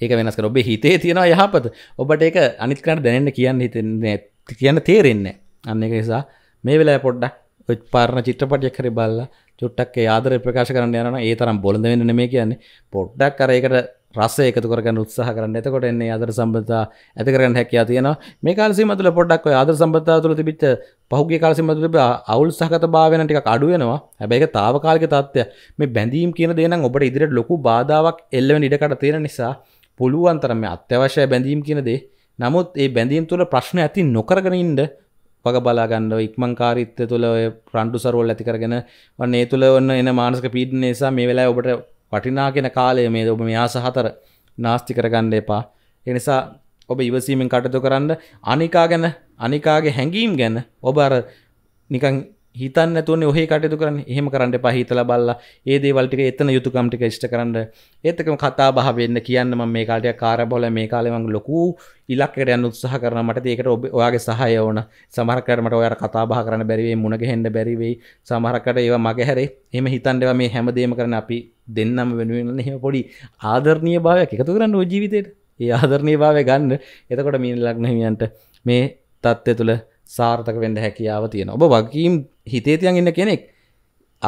ඒක වෙනස් ඔබේ හිතේ තියෙනවා යහපත ඔබට ඒක අනිත්කට දැනන්න කියන්න හිතන්නේ කියන්න තේරෙන්නේ අන්න එක නිසා මේ වෙලා පොඩ්ඩක් පාරණ චිත්‍රපටියක් හරි බල්ලා චුට්ටක් ආදර ප්‍රකාශ කරන්න යන ඒ තරම් බොලඳ වෙන්න මේ කියන්නේ පොඩ්ඩක් කරයකට රස එකතුරගන්න උත්සාහ කරන්න එතකොට එන්නේ අදර සම්බතා ඇතිකරන්න හැකයා තියෙන මේ කාලසිමතුල පොඩක් අද සම්බතා තුළ තිබිච්ච පහුගේ කාලසිමතුල අවුල් සහත භාවනටික අඩුවෙනවා හැබැයි තාවකාලික තත්ත්වය මේ බැඳීම් කියන දේනම් ඔබට ඉදිරිට ලොකු බාධාවක් එල්ලවෙන ඉඩකට තියෙන නිසා පුළුවන්තරම අත්‍යවශ්‍ය බැඳීම් කියන දේ නමුත් ඒ බැඳීම් තුළ ප්‍රශ්න ඇති නොකරගෙනඉන්ඩ වග බලාගන්නව ඉක්මංකාරිත්‍ය තුළ රන්ඩු සරෝල් ඇතිකරගෙන වන්නේ තුළ ඔන්න එන මානසක පීඩ නිසා මේ වෙලා ඔබට වටිනාගෙන කාලය මේ ඔබ මේ ආස හතර නාස්ති කරගන්න එපා. ඒ නිසා ඔබ ඉවසීමෙන් කටයුතු කරන්න අනිකා ගැන අනිකාගේ හැඟීම් ගැන ඔබ අර නිකන් හිතන්න තුවන ඔහහි කටයුතු කරන්න එහෙම කරන්න පහිතල බල්ලා ඒ දේවල්ටික එතන යුතුකම්ටික ෂ්ට කරන්න ඒතකම කතා බහ වෙන්න කියන්න ම මේ කාටය කාරබොල මේ කාලෙමං ලොකු ඉලක්කට යන්න උත්සාහ කරන මට ඒකට ඔබ ඔයාගේ සහය ඕන සමහරකරමට ඔය කතා බහ කරන්න බැරිවේ මුණග හෙන්ඩ බැරිවෙයි සමහරකට ඒවා මගහැරේ එම හිතන්ඩව මේ හැමදේම කරන අපි දෙන්නම වෙනුවෙන්න එහෙම පොඩි ආදරණය භාවයක් එකතු කරන්න ෝජීවිතයට ඒ ආදරණය භාවය ගන්න එතකොට මීන් ලක්නහිමියන්ට මේ තත්ත්ය තුළ සාර්ථක වෙන්ඩ හැකියාව තියෙන ඔබ වගේම් හිතේ තියන් ඉන්න කෙනෙක්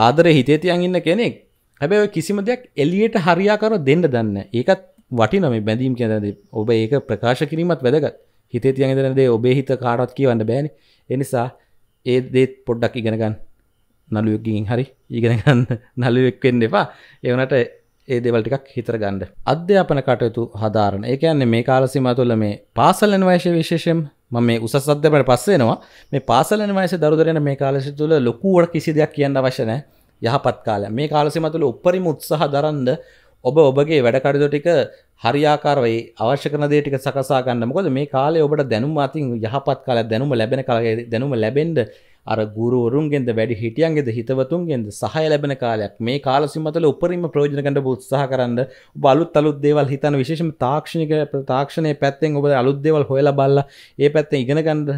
ආදර හිතේ තියන් ඉන්න කෙනෙක් හැබැ කිසිම දෙයක් එලියට හරියාකර දෙන්න දන්න ඒකත් වටින මේ බැඳීම් කියද ඔබ ඒක ප්‍රකාශ කිරීමත් වැදගත් හිතේ තියන් දනදේ ඔබේ හිත කාරත් කියවන්න බෑන එනිසා ඒ දේත් පොඩ්ඩක් ඉගෙනගන්න නළුවකින් හරි ඉගෙනගන්න *laughs* නළුවෙක්වෙන්න එපා එවනට ඒ දෙවල්ටිකක් හිතර ගණ්ඩ අධ්‍යාපන කටයුතු හදාරන ඒ කියන්නේ මේ කාලසිම තුළ මේ පාසල්ලන වශය විශේෂම් මම මේ උසස් අධ්‍යපනයට පස්සේනවා මේ පාසලන වයසේ දරුදරයන මේ කාලෙස තුළ ලොකුවට කිසි දෙයක් කියන්න අවශ්‍ය නැහැ යහපත් කාලය මේ කාලසීම තුළ උපරිම උත්සාහ දරනද ඔබ ඔබගේ වැඩකටයුතු ටික හරියාකාරව ඒ අවශ්‍ය කරන දේ ටික සකසා ගන්න මොකද මේ කාලේ ඔබට දැනුම අතින් යහපත් කාලයක් දැනුම ලැබෙන කාලේ දැනුම ලැබෙන්න අර ගුරුවරුන්ගෙන්ද වැඩි හිටියන්ගෙද හිතවතුන්ගෙන්ද සහය ලැබෙන කාලයක් මේ කාලසිමතල උපරිම ප්‍රෝජන කණඩ උත්සාහ කරන්න බලුත් අලුත් දේවල් හිතන විශේෂම තාක්ෂණික තාක්ෂණය පැත්තෙන් ඔබ අලුත්දේවල් හොයල බල්ල ඒ පැත්තෙන් ඉගෙනගන්නඩ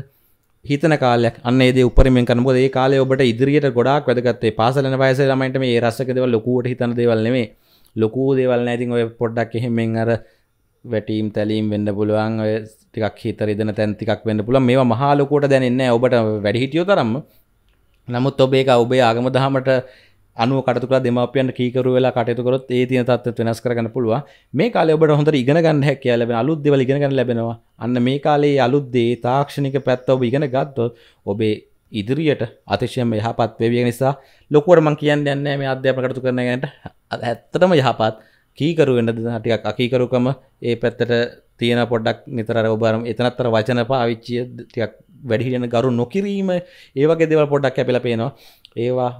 හිතන කාලයක් අන්නේද උපරමෙන් කනබොද ඒ කාලේ ඔබට ඉදිරියට ගොඩක් වැදගත්තේ පාසලන වයස ළමයිට මේ රසක දෙවල් ලොකුවට හිතන දෙවල්නේ ලොකූ දෙවල් නැතින් ඔය පොඩ්ඩක් එහෙමෙන් අර වැටීම් තැලීම් වෙන්න පුළුවන් ඔය ටිකක් හිතර දෙන තැන්තිකක් වන්න පුළ මේ මහාලොකෝට දැනන්න ඔබට වැඩිහිටියෝ තරම් නමුත් ඔබේ ඔබේ ආගම දහමට අනුව කටතුක දෙමපියන් කීකරු වෙලා කටයතුකරොත් ඒ තින තත්ව වෙනස් කරගන්න පුළුව මේ කාල ඔබට හොඳ ඉගෙනගන්න හැක කියලබ අලුද්දව ඉගෙනගන්න ලැබෙනවා අන්න මේ කාලේ අලුද්දේ තාක්ෂණික පැත්ත ඔබ ඉගෙන ගත්තොත් ඔබේ ඉදිරියට අතිශයම යහපත් වේවිය නිසා ලොකුවට මං කියන්න යන්නේ මේ අධ්‍යාපන කටයුතු කරන ගැනට ඇත්තටම යහපත් කීකරු වෙන්න ටිකක් අකීකරුකම ඒ පැත්තට තියෙන පොඩක් නිතර ඔබරම් එතනත්තර වචන පාවිච්චිය තියක් වැඩිහිටෙන ගරු නොකිරීම ඒවගේ දෙවල් පොඩක් ඇපිල පේනවා ඒවා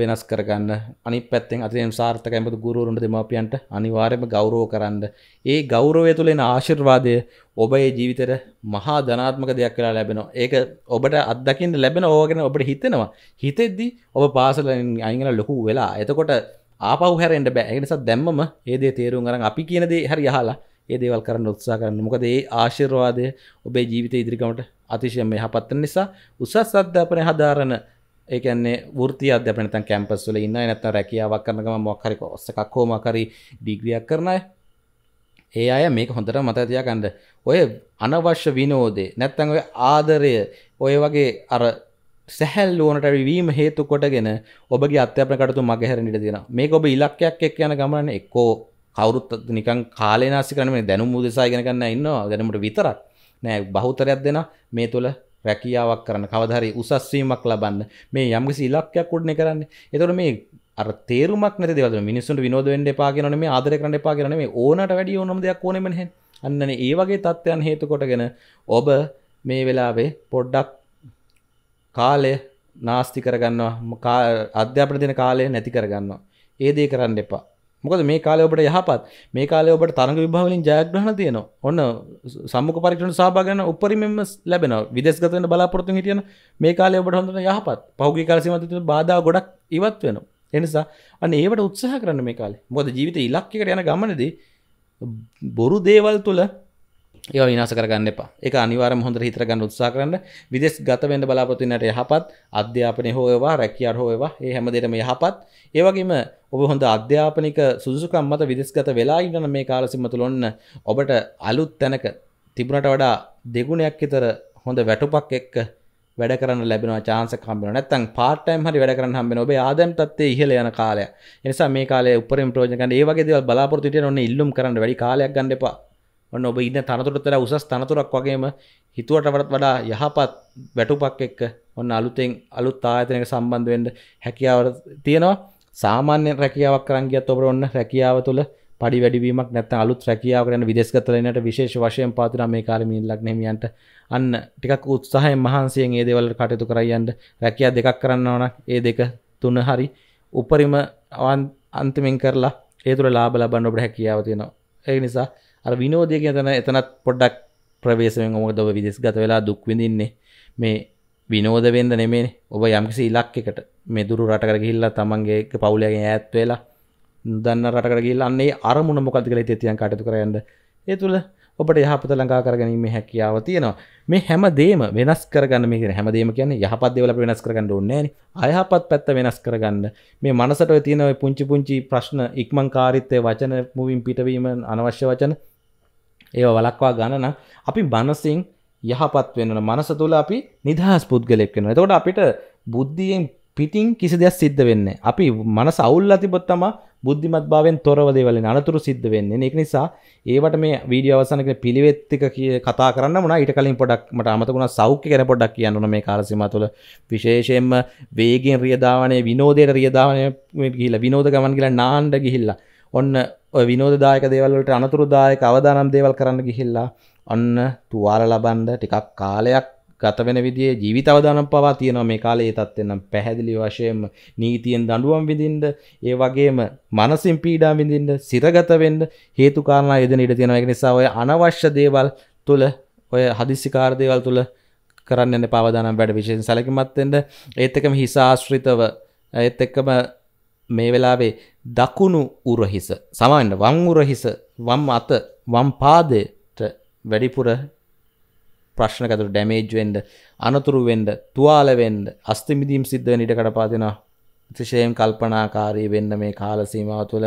වෙනස් කරගන්න අනි පැත්තෙන් අතියෙන් සාර්ථකඇමතු ගුරුන්ට දෙමාපියන්ට අනිවාර්යම ගෞරෝ කරන්න. ඒ ගෞරවය තුළෙන ආශිර්වාදය ඔබ ඒ ජීවිතර මහා ධනාත්මක දෙයක් කියලා ලැබෙනවා ඒක ඔබට අදකින්න ලැබෙන ඕගෙන ඔබට හිතෙනවා හිතෙද්දි ඔබ පාසල අංගල ලොකු වෙලා එතකොට ආපහු හැරෙන්ට බෑ එනිසා දැම්ම ඒදේ තේරුම් කරන් අපි කියනදේ හරි හලා ඒ දේවල් කරන්න උත්සා කරන්න මොකද ඒ ආශිර්වාදය ඔබේ ජීවිත ඉදිරිකමට අතිශයම යහපත් නිසා උසස් අධ්‍යාපනය හදාරන ඒ කියන්නේ වෘත්ති අධ්‍යාපනය නැත්නම් කැම්පස් වල ඉන්න නැත්නම් රැකියාවක් කරන ගමන් මොකක් හරි කොස් එකක් හෝ මොකක් හරි ඩිග්‍රියක් කරන අය ඒ අය මේක හොඳට මතක තියාගන්න. ඔය අනවශ්‍ය විනෝදේ නැත්නම් ඔය ආදරය ඔය වගේ අර සැහැල් ඕනට වීම හේතු කොටගෙන ඔබගේ අධ්‍යාපන කටයුතු මගහැරෙන්න ඉඩ දෙනවා. මේක ඔබ ඉලක්කයක් එක්ක යන ගමන එක්කෝ කවුරුත් නිකන් කාලේ නාස්ති කරන්න මේ දැනුම් උදෙසා ඉගෙන ගන්න ඉන්නවා දැනුමට විතරක් නෑ බහුතරයක් දෙන මේ තුළ රැකියාවක් කරන්න කවදාහරි උසස් වීමක් ලබන්න මේ යම්කිසි ඉලක්කයක් උඩනේ කරන්නේ එතකොට මේ අර තේරුමක් නැති දේවල් මිනිස්සුන්ට විනෝද වෙන්න එපා කියනවනේ මේ ආදරය කරන්න එපා කියනවනේ මේ ඕනට වැඩිය ඕනම දෙයක් ඕනෙම නැහැ අන්නනේ ඒ වගේ தත්ත්වයන් හේතු කොටගෙන ඔබ මේ වෙලාවේ පොඩ්ඩක් කාලය නාස්ති කරගන්නවා අධ්‍යාපන දෙන කාලය නැති කරගන්නවා ඒ දේ කරන්න එපා මොකද මේ කාලේ ඔබට යහපත් මේ කාලේ ඔබට තරඟ විභාග වලින් ජයග්‍රහණ තියෙනවා ඔන්න සම්මුඛ පරීක්ෂණ සහභාගී වෙන උපරිමයෙන්ම ලැබෙනවා විදේශගත වෙන බලාපොරොත්තුෙන් හිටියන මේ කාලේ ඔබට හොඳට යහපත් පහුගිය කාල සීමාවේ තිබෙන බාධා ගොඩක් ඉවත් වෙනවා ඒ නිසා අන්න ඒවට උත්සාහ කරන්න මේ කාලේ මොකද ජීවිත ඉලක්කයකට යන ගමනේදී බොරු දේවල් තුළ ඒ විනාස කරගන්න එපා එක අනිවාර හොඳ හිතරගන්න උත්සා කරන්න විදෙස් ගතවෙන්න බලාපොතිනට යහපත් අධ්‍යාපනය හෝවා රැකියාර් හෝවා ඒ හැමදේටම යහපත් ඒවගේම ඔබ හොඳ අධ්‍යාපනික සුදුසුකම්මත විදෙස්ගත වෙලා ඉන්න මේ කාලසිමතුලොන්න ඔබට අලුත් තැනක තිබුණට වඩා දෙගුණයක් හිතර හොඳ වැටුපක් එක්ක වැඩ කරන්න ලැබෙන චාන්ස කම්බෙන නැත්තම් පාර්ට් ටයිම් හරි වැඩ කරන්න හම්බෙන ඔබේ ආදායම් තත්ත්වයේ ඉහළ යන කාලය. ඒ නිසා මේ කාලය උපරිම ප්‍රයෝජන ගන්න. ඒ වගේ දේවල් බලාපොරොත්තු හිටියන ඔන්න ඉල්ලුම් කරන්න වැඩි කාලයක් ගන්න එපා. ඔන්න ඔබ ඉන්න තනතුරතර උසස් තනතුරක් වගේම හිතුවට වඩා යහපත් වැටුපක් එක්ක ඔන්න අලුතෙන් අලුත් ආයතනයක සම්බන්ධ වෙන්න හැකියාව තියෙනවා සාමාන්‍ය රැකියාවක් කරන් ගියත් ඔබට ඔන්න රැකියාව තුළ පඩි වැඩිවීමක් නැත්නම් අලුත් රැකියාව කරන විදේශගතලනට විශේෂ වශයෙන් පවතින මේ කාලේ මිනිලක් නෙමියන්ට අන්න ටිකක් උත්සාහයෙන් මහන්සියෙන් මේ දේවල් කටයුතු කරයන්ද රැකියා දෙකක් කරන්න ඕන ඒ දෙක තුන හරි උපරිම අන්තිමෙන් කරලා ඒ තුළ ලාභ ලබන්න ඔබට හැකියාව තියෙනවා ඒ නිසා අර විනෝදය තන එතනත් පොඩ්ඩක් ප්‍රවේශයෙන් ඔමක ඔබ විදෙස්ගත වෙලා දුක්විඳන්නේ මේ විනෝදවෙන්ද නෙමේ ඔබ යම්කිසි ඉලක් එකට මෙදුරු රටකර ගිල්ලා තමන්ගේ පවුලයගේ ඇත් වෙලා දන්න රටකර ගිල්ලන්නේ අරමුණ මොකද කළ තියන් කටතු කරයන්න ඒ තුළ ඔබට යහපත ලඟා කරගැනීම හැකියාව තියෙනවා මේ හැම දේම වෙනස් කරගන්න මේ හැමදේම කියන්නේ යහපත් දේවල් වෙනස් කරගන්න ඕනේ අයහපත් පැත්ත වෙනස් කරගන්න මේ මනසට තියෙන පුංචි පුංචි ප්‍රශ්න ඉක්මන් කාරීත්වය වචන මුවින් පිටවීම අනවශ්‍ය වචන ඒ වලක්වා ගණන අපි බනසිං යහපත් වෙන මනස තුළ අපි නිදහස් පුද්ගලෙක් වෙන තකොට අපිට බුද්ධියෙන් පිටින් කිසි දෙයක් සිද්ධ වෙන්න අපි මනස අවුල් අතිබොත්තම බුද්ධිමත් භාවෙන් තොරවදේවල අනතුරු සිද්ධ වෙන්නේ එක් නිසා ඒවට මේ වීඩිය අවසනක පිළිවෙත්තික කිය කතා කරන්න මුණ ඊට කලින් පොඩක්මට අමතකුණ සෞඛ්‍ය කර පොඩක් කියන්නන මේ කාරසිම තුළ විශේෂයෙන්ම වේගෙන් රියදාවනය විනෝදයට රියදාවනය කියලා විනෝද ගමන් කියලා නාන්ඩ ගිහිල්ලා ඔන්න විනෝදායක දේවල්ලට අනතුරුදායක අවදානම් දේවල් කරන්න ගිහිල්ලා ඔන්න තුවාල ලබන්ඩ ටිකක් කාලයක් ගත වෙන විදිේ ජීවිත අවදානම් පවා තියෙනවා මේ කාලේ තත්වෙන්නම් පැහැදිලි වශයෙන් නීතියෙන් දඩුවම් විඳින්ට ඒ වගේම මනසින් පීඩා විඳින්ට සිරගතවෙන්ඩ හේතුකාරණ යදන ඉට තියෙනවක නිසා ඔය අනවශ්‍ය දේවල් තුළ ඔය හදිසිකාර දේවල් තුළ කරන්න පවදානම් වැඩ විශයෙන් සැලකිමත්තෙන්ට ඒත් එකම හිසාශ්‍රිතව ඒත් එක්කම මේ වෙලාවේ දකුණු උරහිස සාමාන්‍යයෙන් වම් උරහිස වම් අත වම් පාදයට වැඩිපුර ප්‍රශ්නකට ඩැමේජ් වෙන්න අනතුරු වෙන්න තුවාල වෙන්න අස්ථි මිදීම් සිද්ධ වෙන ඉඩ කඩපා දෙනවා අතිශයෙන් කල්පනාකාරී වෙන්න මේ කාල සීමාව තුළ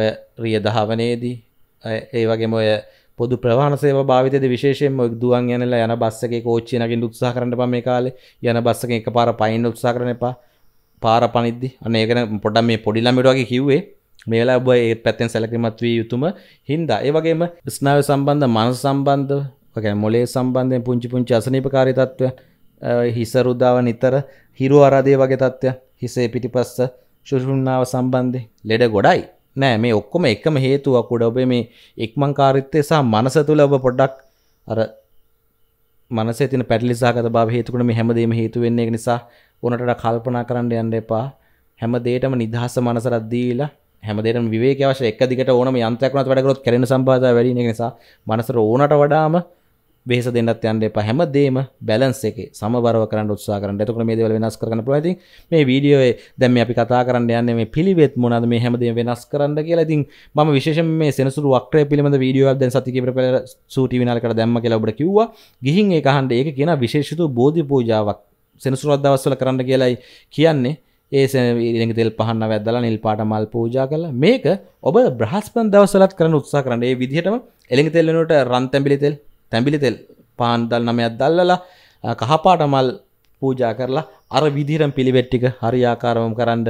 ඔය රිය දහවනේදී ඒ වගේම ඔය පොදු ප්‍රවාණ සේව භාවිතයේදී විශේෂයෙන්ම දුවන් යනලා යන බස් එකේ කෝච්චිය නගින්න උත්සාහ කරන්න එපා මේ කාලේ යන බස් එකේ එකපාර පයින් උත්සාහ කරන්න එපා පාර පනිද්දි අන්න ඒකන පොඩම් මේ පොඩි ළමයට වගේ කිව්වේ මේ වෙලාව ඔබ ඒ පැත්තෙන් සැලකිලිමත් විය යුතුම හින්දා ඒ වගේම ස්නායු සම්බන්ධ මනස සම්බන්ධ ඔකේ මොලේ සම්බන්ධයෙන් පුංචි පුංචි අසනීපකාරී තත්ත්වයන් හිස රුදාව නිතර හිරු ආරාදේ වගේ තත්ත්වයන් හිසේ පිටිපස්ස ශුෂ්ුම්නාව සම්බන්ධයෙන් ලෙඩ ගොඩයි නෑ මේ ඔක්කොම එකම හේතුවක් උඩ ඔබේ මේ එක්මංකාරීත්වය සහ මනස තුල ඔබ පොඩ්ඩක් අර මනසේ තියෙන පැටලිසහගත බව හේතුකුණ මේ හැමදේම හේතු වෙන්නේ ඒක නිසා ඕනටට කල්පනා කරන්න යන්න එපා හැම දෙයකම නිදහස මනසට දීලා හැම දෙයකම විවේකී අවශ්‍ය එක දිගට ඕනම යන්ත්‍රයක් වුණත් වැඩ කරොත් කැරෙන සම්බාධා වැඩි වෙන නිසා මනසට ඕනට වඩාම වෙහස දෙන්නත් යන්න එපා හැමදේම බැලන්ස් එකේ සමබරව කරන්න උත්සාහ කරන්න. එතකොට මේ දේවල් වෙනස් කරගන්න පුළුවන්. ඉතින් මේ වීඩියෝයේ දැන් මේ අපි කතා කරන්න යන්නේ මේ පිළිවෙත් මොනවාද මේ හැමදේම වෙනස් කරන්න කියලා. ඉතින් මම විශේෂයෙන් මේ සෙනසුරු වක්‍රය පිළිබඳ වීඩියෝවක් දැන් සති කිහිපයක් පෙර සූටි විනාලකට දැම්ම කියලා ඔබට කිව්වා. ගිහින් ඒක අහන්න ඒක කියන විශේෂිත බෝධි පූජාවක් සෙනසුරත් දවස්වල කරන්න කියලයි කියන්නේ ඒ තෙල් පහන්න වැදලා නිල් පාට මල් පූජා කල මේක ඔබ බ්‍රහස්පන් දවසලත් කරන උත්සා කරන්න ඒ විදිහටම එළඟ තෙල්ලනට රන් තැඹිලි තෙල් තැඹිලි තෙල් පාන්දල් නමයක් දල්ලලා කහපාට මල් පූජා කරලා අර විදිරම් පිළිවෙට්ටික හරියාකාරවම් කරන්න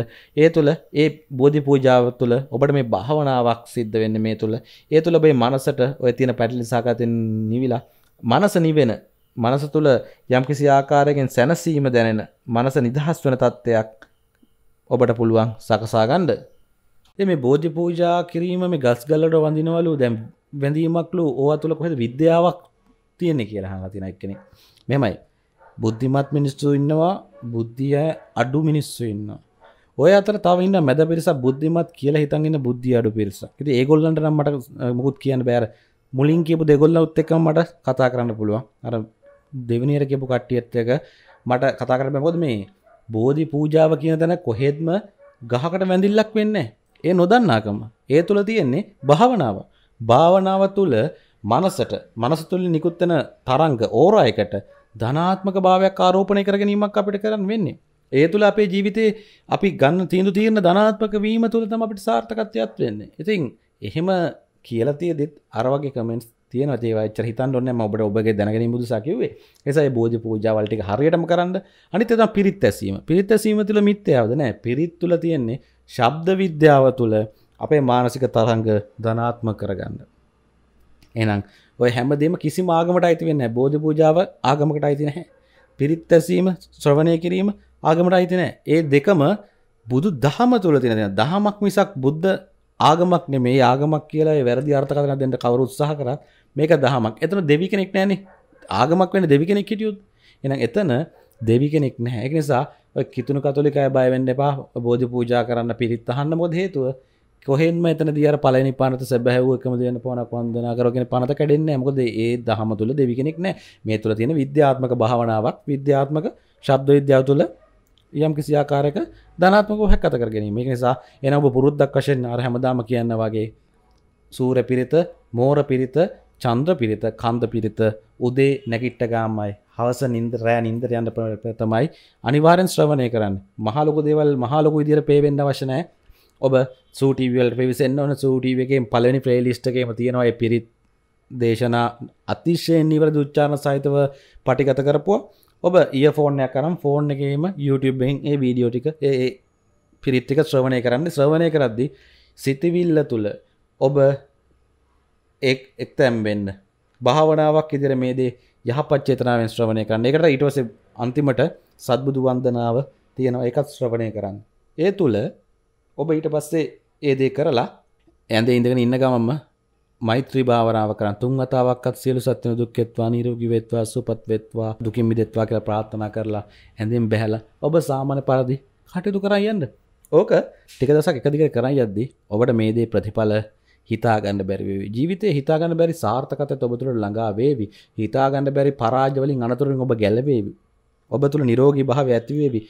ඒ තුළ ඒ බෝධි පූජාව තුළ ඔබට මේ භාවනාවක් සිද්ධ වෙන්න මේ තුළ ඒ තුළ බේ මනසට ඔය තියෙන පැටලි සාකතින් නිවිලා මනස නිවෙන මනස තුළ යම්කිසි ආකාරයකින් සැනසීම දැනෙන මනස නිදහස් වන තත්ත්වයක් ඔබට පුළුවන් සකසා ගන්න. මේ බෝධි පූජා කිරීම මේ ගස් ගල්ලට වඳිනවලු දැන් වැඳීමක්ලු ඕවා තුළ කොහෙද විද්‍යාවක් තියෙන්නේ කියලා අහලා තියෙන එක්කෙනෙක්. මෙහෙමයි. බුද්ධිමත් මිනිස්සු ඉන්නවා, බුද්ධිය අඩු මිනිස්සු ඉන්නවා. ඔය අතර තව ඉන්න මැද පිරිස බුද්ධිමත් කියලා හිතන් ඉන්න බුද්ධිය අඩු පිරිස. ඉතින් ඒගොල්ලන්ට නම් මට මුකුත් කියන්න බෑ. මුලින් කියපු දෙගොල්ලොත් එක්කම මට කතා කරන්න පුළුවන්. අර දෙවනිර කියපු කට්ටියත්තක මට කතා කරම පොද මේ බෝධි පූජාව කියන තැන කොහෙත්ම ගහකට වැඳිල්ලක් වෙන්න ඒ නොදන්නාකම ඒ තුළ තියෙන්නේ භාවනාව භාවනාව තුළ මනසට මනස තුළ නිකුත්වන තරංග ඕරායකට ධනාත්මක භාවයක් ආරෝපණය කරගනීමක් අපිට කරන්න වෙන්නේ ඒ තුළ අපේ ජීවිතේ අපි ගන්න තීන්දු තීරණ ධනාත්මක වීම තුළ තම අපිට සාර්ථකත්වයක් වෙන්නේ ඉතින් එහෙම කියලතිය දෙත් අරවගේ කමෙන්ස් තියන ඒවච හිතන් ඔන්න ඔබට ඔබගේ දැනගෙන බුදු සකිවේ එසයි බෝධ පූජාවල්ටික හරියටම කරන්න අනිත තම් පිරිත් ඇසීම පිරිත් ඇසීම තුළ මිත්‍යාවද නෑ පිරිත් තුළ තියෙන්නේ ශබ්ද විද්‍යාව තුළ අපේ මානසික තරංග ධනාත්ම කරගන්න. එනම් ඔය හැමදේම කිසි ආගමට අයිති වෙන්න බෝධ පූජාව ආගමකට අයිති නැහැ පිරිත් ඇසීම ශ්‍රවණය කිරීම ආගමට අයිති නෑ ඒ දෙකම බුදු දහම තුළ තියෙන දෙන දහමක් මිසක් බුද්ධ ආගමක් නෙමේ ආගමක් කියලා වැරදි අර්ථකථන දෙන්න කවුරු උත්සාහ කරත් මේක දහමක් එතන දෙවි කෙනෙක් නෑනේ ආගමක් වෙන දෙවි කෙනෙක් හිටියුත් එනම් එතන දෙවි කෙනෙක් නැහැ ඒක නිසා කිතුුණු කතුලිකය බයවෙන්න එපා බෝධි පූජා කරන්න පිරිත් අහන්න මොද හේතුව කොහෙන්ම එතන දියර පලනි පනත සැබැහව එකම දයන පන කොන්දන කරගෙන පනත කඩෙන්නේ මොකද ඒ දහම තුළ දෙවි කෙනෙක් නෑ මේ තුළ තියෙන විද්‍යාත්මක භාවනාවක් විද්‍යාත්මක ශබ්ද විද්‍යාව තුළ යම් කිසිආකාරක ධනාත්මක හැක්කත කර ගැනීම නිසා එන ඔබ පුරුද්දක් වශයෙන් අර හැමදාම කියන්න වගේ සූර පිරිත මෝර පිරිත චන්ද්‍ර පිරිත කන්ද පිරිත උදේ නැගිට්ටගාමයි හවස නින්ද රෑ නින්දර යන්න තමයි අනිවාරෙන් ශ්‍රවණය කරන්න මහලොක දෙවල් මහලොක විදිර පේවෙන්න වශනෑ ඔබ සූටීවල් පිවිසන්න ඕන සූටීවකෙන් පලනි ප්‍රේලිස්ටකේම තියෙනවා පිරිත් දේශනා අතිශයෙන් නිවර දුච්චාන සහිතව පටිගත කරපුවා ඔබ ඒ ෆෝර්නයක් කරම් ෆෝර්න් එකම YouTubeුබෙන් ඒ වීඩියෝ ටික ඒ පිරිත්තික ශ්‍රවණය කරන්න ශ්‍රවණය කරද්දි සිතිවිල්ල තුළ ඔබ එක් එක්තැම්බෙන්න්න භාවනාවක් ඉදිර මේදේ යහපත් චේතනාවෙන් ශ්‍රවණය කරන්න එකට ඊටවස අන්තිමට සත්බුදු වන්දනාව තියෙනවා එකත් ශ්‍රවණය කරන්න. ඒ තුළ ඔබ ඊට පස්සේ ඒදේ කරලා ඇඳ ඉඳගෙන ඉන්න ගමම මෛත්‍රී භාවනාව කරන්න තුන් වතාවක්වත් සියලු සත්ත්වන දුක්ඛෙත්වා නිරෝගී වෙත්වා සුවපත් වෙත්වා දුකින් මිදෙත්වා කියලා ප්‍රාර්ථනා කරලා ඇඳෙන් බැහැලා ඔබ සාමාන්‍ය පරිදි කටයුතු කරන් යන්න. ඕක ටික දවසක් එක දිගට කරන් යද්දී ඔබට මේ දේ ප්‍රතිඵල හිතාගන්න බැරිවේ ජීවිතය හිතාගන්න බැරි සාර්ථකත ඔබතුර ළඟා වේවි හිතාගන්න බැරි පරාජවලින් අනතුරින් ඔබ ගැලවේවි ඔබ තුළ නිරෝගී භාව ඇතිවේවි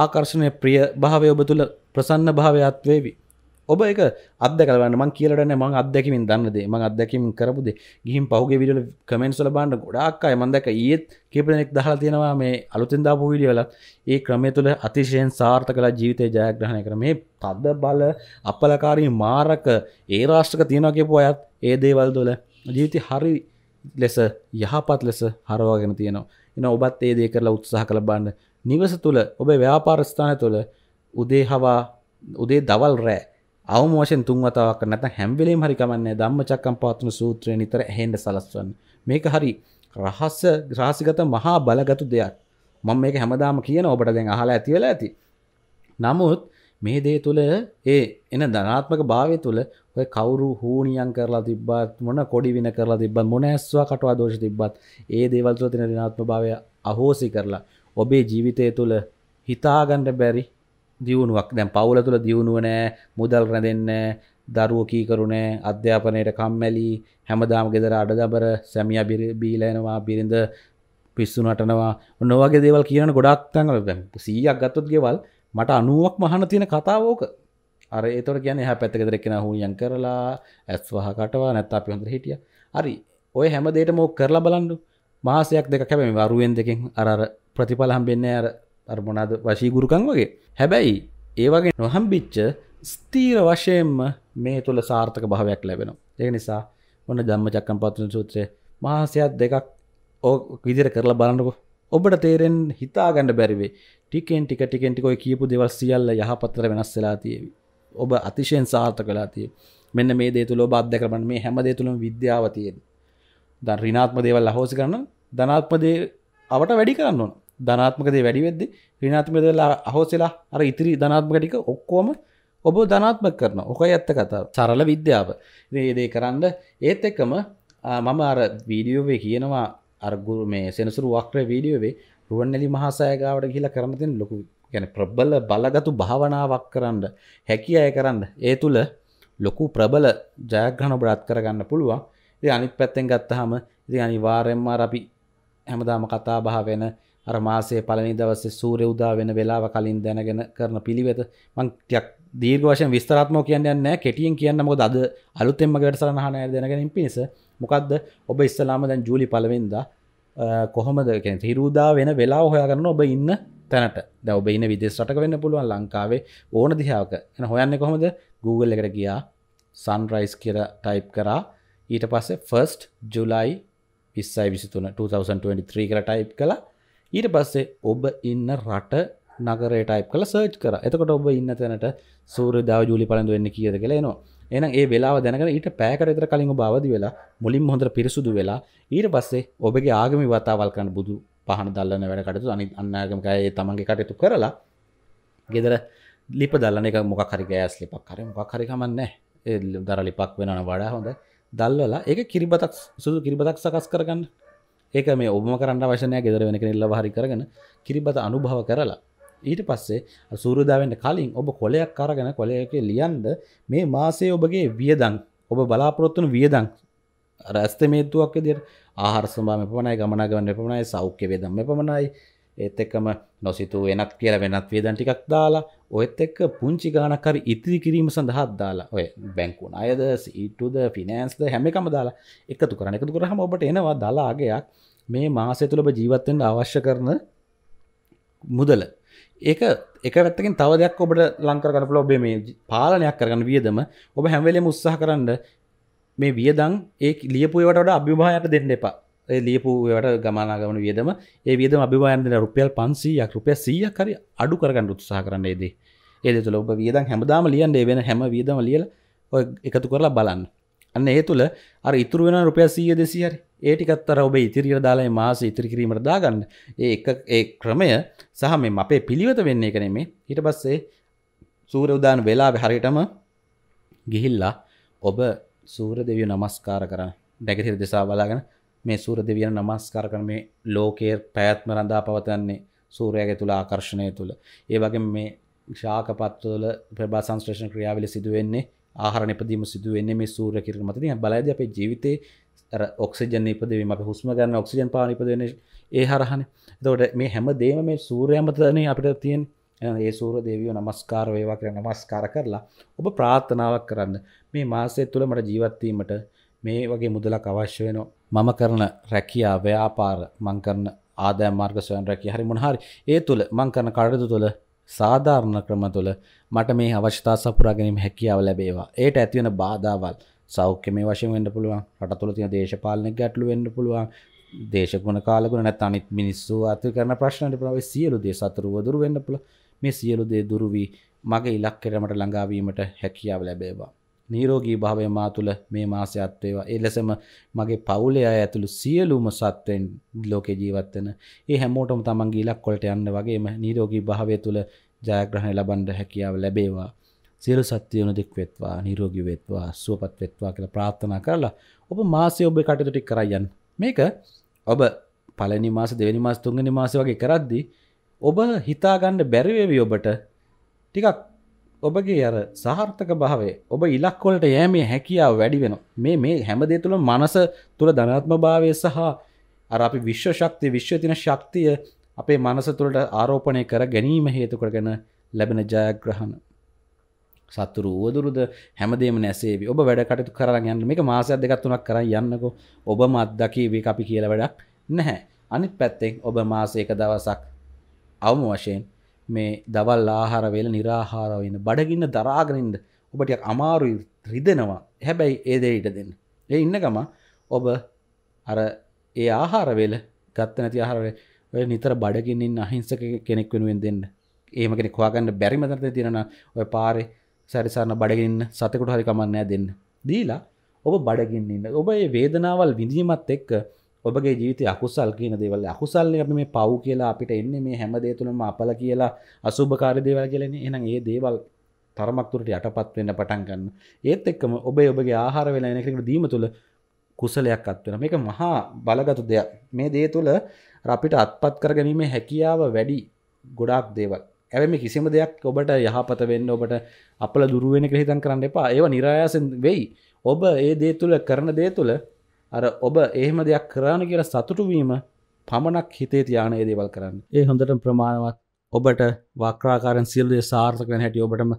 ආකර්ශණය ප්‍රිය භාවය ඔබ තුළ ප්‍රසන්න භාවයත්වේවි ඔබ එක අදකලන්න මං කියලටන මං අදැකිමින් දන්නදේ ම අදැකින් කරපුදේ ගිහිම් පහුගේ විඩල කමෙන්ට්සල බාන්න ගොඩාක්කයි මන්දක ඒත් කේපනෙක් දහලා තියෙනවා මේ අලුතෙන් දාපු විඩියවල ඒ ක්‍රමය තුළ අතිශයෙන් සාර්ථ කලා ජීවිතය ජයග්‍රහණය කර මේ තද බල අපලකාරී මාරක ඒ රාෂ්ටක තියෙනවා කියපු අයත් ඒ දේවල් දොල ජීවිත හරි ලෙස යහපත් ලෙස හරවාගෙන තියෙනවා එන ඔබත් ඒ දේ කරලා උත්සාහ කළ බන්න නිවස තුළ ඔබේ ව්‍යාපාරස්ථාන තුළ උදේ හවා උදේ දවල් රෑ අවමෝෂෙන් තුන් වතාවක් නැත්නම් හැම වෙලෙම හරි කමන්නේ ධම්මචක්කම් පවත්වන සූත්‍රය නිතර ඇහෙන්න සලස්වන්න. මේක හරි රහස රහසිගත මහා බලගත් දෙයක්. මම මේක හැමදාම කියන ඔබට දැන් අහලා ඇති වෙලා ඇති. නමුත් මේ දේ තුල ඒ එන ධනාත්මක භාවය තුල ඔය කවුරු හූනියම් කරලා තිබ්බත් මොන කොඩි වින කරලා තිබ්බත් මොන ඇස්වා කටවා දෝෂ තිබ්බත් ඒ දේවල් තුල තියෙන ධනාත්මක භාවය අහෝසි කරලා ඔබේ ජීවිතය තුල හිතාගන්න බැරි දියුණුවක් දැන් පවුල තුළ දියුණුව නෑ මුදල් රැඳෙන්න දරුව කීකරුණෑ අධ්‍යාපනයට කම්මැලි හැමදාම ගෙදර අඩදබර සැමිය බීලයනවා බිරිඳ පිස්සු නටනවා නොවගේ දේවල් කියන ගොඩක් තැන්ල සීයක් ගත්තොත් ගෙවල් මට අනුවක් මහන තියෙන කතාවෝක අර ඒතොට කියන හැ පැත්තකෙදරෙක්ෙන හුියන් කරලා ඇස්වහ කටවා නැත්ත අපි හොඳ හිටිය හරි ඔය හැමදේට මෝ කරලා බලන්ඩු මාසයක් දෙක කැබැමි වරුවෙන් දෙකින් අර ප්‍රතිඵල හම්බෙන්නේ අර අර්මනාද වශීගුරුකං වගේ හැබැයි ඒවගේ නොහම්බිච්ච ස්තීර වශයෙන්ම මේ තුළ සාර්ථක භාවයක් ලැබෙනවා ඒක නිසා ඔන්න ජම්ම චක්කම් පත්තුන සූත්‍රය මහසයක් දෙකක් ඕ විදිර කරලා බලන්නකො ඔබට තේරෙන් හිතාගන්න බැරිවේ ටිකෙන් ටික ටිකෙන්ටිකොයි කියපු දෙවල් සියල්ල යහපත්තර වෙනස් වෙලා තියවි ඔබ අතිශයෙන් සාර්ථ කලා තිය මෙන්න මේ දේ තුළ බද්ධ කරන්න මේ හැම දේ තුළම විද්‍යාව තියෙන ද රිනාත්ම දේවල් අහෝසි කරන්න ධනාත්මදේ අවට වැඩි කරන්න ඕන ධනාත්මකද වැඩිවෙද්දි රිනාත්මකදලා අහෝසෙලා අර ඉතිරි ධනාත්මකටික ඔක්කෝම ඔබ ධනාත්ම කරන ඕක ඇත්ත කතා සරල විද්‍යාව රේදේ කරන්න ඒත් එකම මම අර වීඩියෝවේ කියනවා අර්ගුරු මේ සෙනසුරු වක්්‍ර වීඩියෝවේ රුවන්නෙලි මහසයගාවට කියලා කරමතින් ලොකු ගැන ප්‍රබල බලගතු භාවනාවක් කරන්න හැකි අය කරන්න ඒ තුළ ලොකු ප්‍රබල ජයග්‍රහණ බ්‍රාත් කරගන්න පුළුවන් අනිත් පැත්තෙන් ගත්තහම ඉති අනිවාරෙන්ම අපි හැමදාම කතා බහ වෙන අර මාසේ පළනි දවස්සේ සූරය උදා වෙන වෙලාව කලින් දැනගෙන කරන පිළිවෙත මං ටිකක් දීර්ඝ වශයෙන් විස්තරාත්මකව කියන්න යන්නේ නැහැ කෙටියෙන් කියන්න මොකද අද අලුතෙන් මගේ වැඩසටහන අහන අය දැනගැනීම පිණිස මොකද්ද ඔබ ඉස්සලාම දැන් ජූලි පළවෙනිදා කොහොමද කියන්නේ හිරුදා වෙන වෙලාව හොයාගන්න ඔබ ඉන්න තැනට දැ ඔබ ඉන්න විදෙස් රටක වෙන්න පුළුවන් ලංකාවේ ඕන දිහාවක එන හොයන්න කොහොමද Google එකට ගියා සන්රයිස් කියර ටයිප් කරා ඊට පස්සේ ෆස්ට් ජුලයි විස්සයි විසිතුන 2023 කර ටයිප් කලා ඊට පස්සේ ඔබ ඉන්න රට නගරේ ටයිප් කළ සර්ච් කර එතකොට ඔබ ඉන්න තැනට සූරදාව ජූලි පලඳ වෙන්න කියද කලේනවා එන ඒ වෙලා දැනක ඊට පෑකරතර කලින් බවදි වෙලා මුලින් හොඳර පිරිසුදු වෙලා ඊට පස්සේ ඔබගේ ආගමි වතාවල් කන්න බුදු පහන දල්ලන වැඩ කටතු අනි අන්නාගමකය තමන්ගේ කටයුතු කරලා ගෙදර ලිප දල්ලන එක මොක හරි ගෑස් ලිපක් කරම පක්හරිකමන්න දර ලිපක් වෙනන වඩා හොඳ දල්වලා ඒ කිරිබතක් සුදු කිරිබතක් සකස් කරගන්න ඒක මේ ඔබම කරන්න වශනය ගෙදර වෙන කෙනෙල්ල හරි කරගෙන කිරිබත අනුභව කරලා ඊට පස්සේ සූරුදාවෙන්ට කලින් ඔබ කොලයක් කරගෙන කොලයක ලියන්ද මේ මාසේ ඔබගේ වියදං ඔබ බලාපොරොත්තුන වියදං රැස්තමේතුවක් විදියට ආහාර සම්බාම එපමණයි ගමනා ගමන් එපමණයි සෞඛ්‍ය වේදම් එපමණයි ඒත් එක්කම නොසිතු වෙනත් කියල වෙනත් වේදන් ටිකක් දාලා ඔයත් එක්ක පුංචි ගානකර ඉතිරි කිරීම සඳහත් දාලා ඔය බැංකුන් අයද සීටුද ෆිනෑන්ස්ද හැමකම දාලා එකතු කරන එකතු කරහම ඔබට එනවා දලාගයක් මේ මාසය තුළබ ජීවත්තෙන්ට අවශ්‍ය කරන මුදල ඒක එක පැත්තකින් තව දෙයක් ඔබට ලංකරගනපුල ඔබේ මේ පාලනයක් කරගන්න වියදම ඔබ හැමවෙලේ උත්සාහ කරන්න මේ වියදං ඒ ලියපුවට අභිභායට දෙන්න එපා ලියපු වැට ගමනාගමන වියදම ඒ වියදම අභිවායන්දන රුපියල් පන්සීයක් රුපිය සිය කරි අඩු කරගන්න උත්සාහ කරන්න ේදේ ඒද තුළ ඔබ වියදම් හැමදාම ලියන් වෙන හැම වියදම ලියල ඔය එකතු කරලා බලන්න අන්න ඒ තුළ අර ඉතුර වෙන රුපිය සීය දෙසිහරි ඒටිකත්තර ඔබ ඉතිරිිය දාලායි මාස ඉතිරිකිරීමට දාගන්න ඒ ඒ ක්‍රමය සහ මෙ අපේ පිළිවත වෙන්නේ කනෙමේ හිට පස්සේ සූර උදාන වෙලා හරිටම ගිහිල්ලා ඔබ සූර දෙවිය නමස්කාර කරන්න දැගතිර දෙසා බලාගෙන මේ සූර දෙවියන් නමස්කාර කරන මේ ලෝකයේ පැවැත්ම රඳා පවතන්නේ සූර්යයාගේ තුල ආකර්ෂණය තුල. ඒ වගේම මේ ශාකපත්වල ප්‍රභා සංශ්ලේෂණ ක්‍රියාවලිය සිදු වෙන්නේ ආහාර නිපදීම සිදු වෙන්නේ මේ සූර්ය කිරණ මත. ඉතින් බලයිද අපේ ජීවිතේ අර ඔක්සිජන් නිපදවීම අපි හුස්ම ගන්න ඔක්සිජන් පාන නිපදවන්නේ ඒ හරහනේ. එතකොට මේ හැම දෙයක්ම මේ සූර්යයා මතනේ අපිට තියෙන එහෙනම් ඒ සූර්ය දේවියෝ নমස්කාර වේවා කියලා নমස්කාර කරලා ඔබ ප්‍රාර්ථනාවක් කරන්න. මේ මාසය තුල මට ජීවත් වීමට මේ වගේ මුදලක් අවශ්‍ය වෙනවා. මම කරන රැකියා ව්‍යාපාර මං කරන ආදෑ මාර්ග සොයන් රැකිය හරි මොනහරි ඒ තුළ මං කරන කඩදු තුළ සාධාරණ ක්‍රම තුළ මට මේ අවශ්‍යතා සපුරා ගැනීම හැකියාව ලැබේවා. ඒට ඇතිවෙන බාධාවල් සෞඛ්‍ය මේ වශයෙන් වෙන්න පුළුවන්. රට තුළ තියෙන දේශපාලන ගැටලු වෙන්න පුළුවන්. දේශගුණ කාලගුණ නැත්නම් අනිත් මිනිස්සු අතු කරන ප්‍රශ්න වලට ප්‍රවේ සියලු දේ සතුරුව දුරු වෙන්න පුළුවන්. මේ සියලු දේ දුරු වී මගේ ඉලක්කයට මට ළඟා වීමට හැකියාව ලැබේවා. නීරෝගී භාවය මා තුළ මේ මාසයත් වේවා. ඒ ලෙසම මගේ පවුලේ අය ඇතුළු සියලුම සත්වෙන් ලෝකේ ජීවත් වෙන ඒ හැමෝටම තමන්ගේ ඉලක්ක වලට යන්න වගේම නීරෝගී භාවය තුළ ජයග්‍රහණ ලබන්න හැකියාව ලැබේවා. සියලු සත්‍යයන දික් වෙත්වා, නිරෝගී වෙත්වා, සුවපත් වෙත්වා කියලා ප්‍රාර්ථනා කරලා ඔබ මාසයේ ඔබේ කටයුතු ටික කරයන්. මේක ඔබ පළවෙනි මාස, දෙවෙනි මාස, තුන්වෙනි මාස වගේ කරද්දී ඔබ හිතාගන්න බැරි වෙවි ඔබට ටිකක් ඔබගේ අර සාර්ථක භාවේ ඔබ ඉලක්කොලට යෑමේ හැකියාව වැඩි වෙන මේ මේ හැමදේ තුළ මනස තුළ ධනාත්ම භාවය සහ අර අපි විශ්ව ශක්තිය විශ්ව තින ශක්තිය අපේ මනස තුළට ආරෝපණය කර ගැනීම හේතු කරගෙන ලැබෙන ජයග්‍රහණ සතුරු වුවදුරුද හැමදේම නැසේවි ඔබ වැඩ කටතු කරන්න යන්න මේ මාසයක් දෙකත් තුනක් කර යන්නකො ඔබ මත්දකිවේ අපි කියල වැඩක් නැහැ අනිත් පැත්තෙන් ඔබ මාසයක දවසක් අවම වශයෙන් මේ දවල් ආහාර වේල නිරාහාරවන්න බඩගින්න දරාගෙනින්ද ඔබට අමාරු රිදෙනවා හැබැයි ඒදේ ඉට දෙන්න ඒ ඉන්න ගම ඔබ අර ඒ ආහාරවේල ගත්ත නැති ආහාරවේ ඔය නිතර බඩගින්නින් අහිංසක කෙනෙක් වෙනුවෙන් දෙන්න ඒම කෙනෙක් හොයාගන්න බැරිමතරද තියෙන ඔය පාරේ සැරිසරන්න බඩගින්න සතෙකුට හරිකමන්නෑ දෙන්න දීලා ඔබ බඩගින්න ඔබ ඒ වේදනාවල් විඳීමත් එක්ක ඔබගේ ජීවිත අකුසල් කියන දේවල් අකුසල්ලේ අපි මේ පව් කියලා අපිට එන්නේ මේ හැම දේ තුළම අපල කියලා අසුභකාරී දේවල් කියලා එන්නේ. එහෙනම් මේ දේවල් තරමක් දුරට යටපත් වෙන්න පටන් ගන්න. ඒත් එක්කම ඔබේ ඔබගේ ආහාර වේලා එන කෙනෙකුට දීම තුළ කුසලයක් අත් වෙනවා. මේක මහා බලගත් දෙයක්. මේ දේ තුළ අපිට අත්පත් කරගැනීමේ හැකියාව වැඩි ගොඩාක් දේවල්. ඇවම කිසිම දෙයක් ඔබට යහපත වෙන්න ඔබට අපල දුරුවෙන ක්‍රහිතන් කරන්න එපා ඒව නිරායාසෙන් වෙයි ඔබ ඒ දේ තුළ කරන දේ තුළ අර ඔබ එහෙම දෙයක් කරන්න කියලා සතුටුවීම පමණක් හිතේ තියාන ඒදේවල් කරන්න ඒ හොඳට ප්‍රමාණවත් ඔබට වක්‍රාකාරන් සියල්ලේ සාර්ථකන හැටි ඔබටම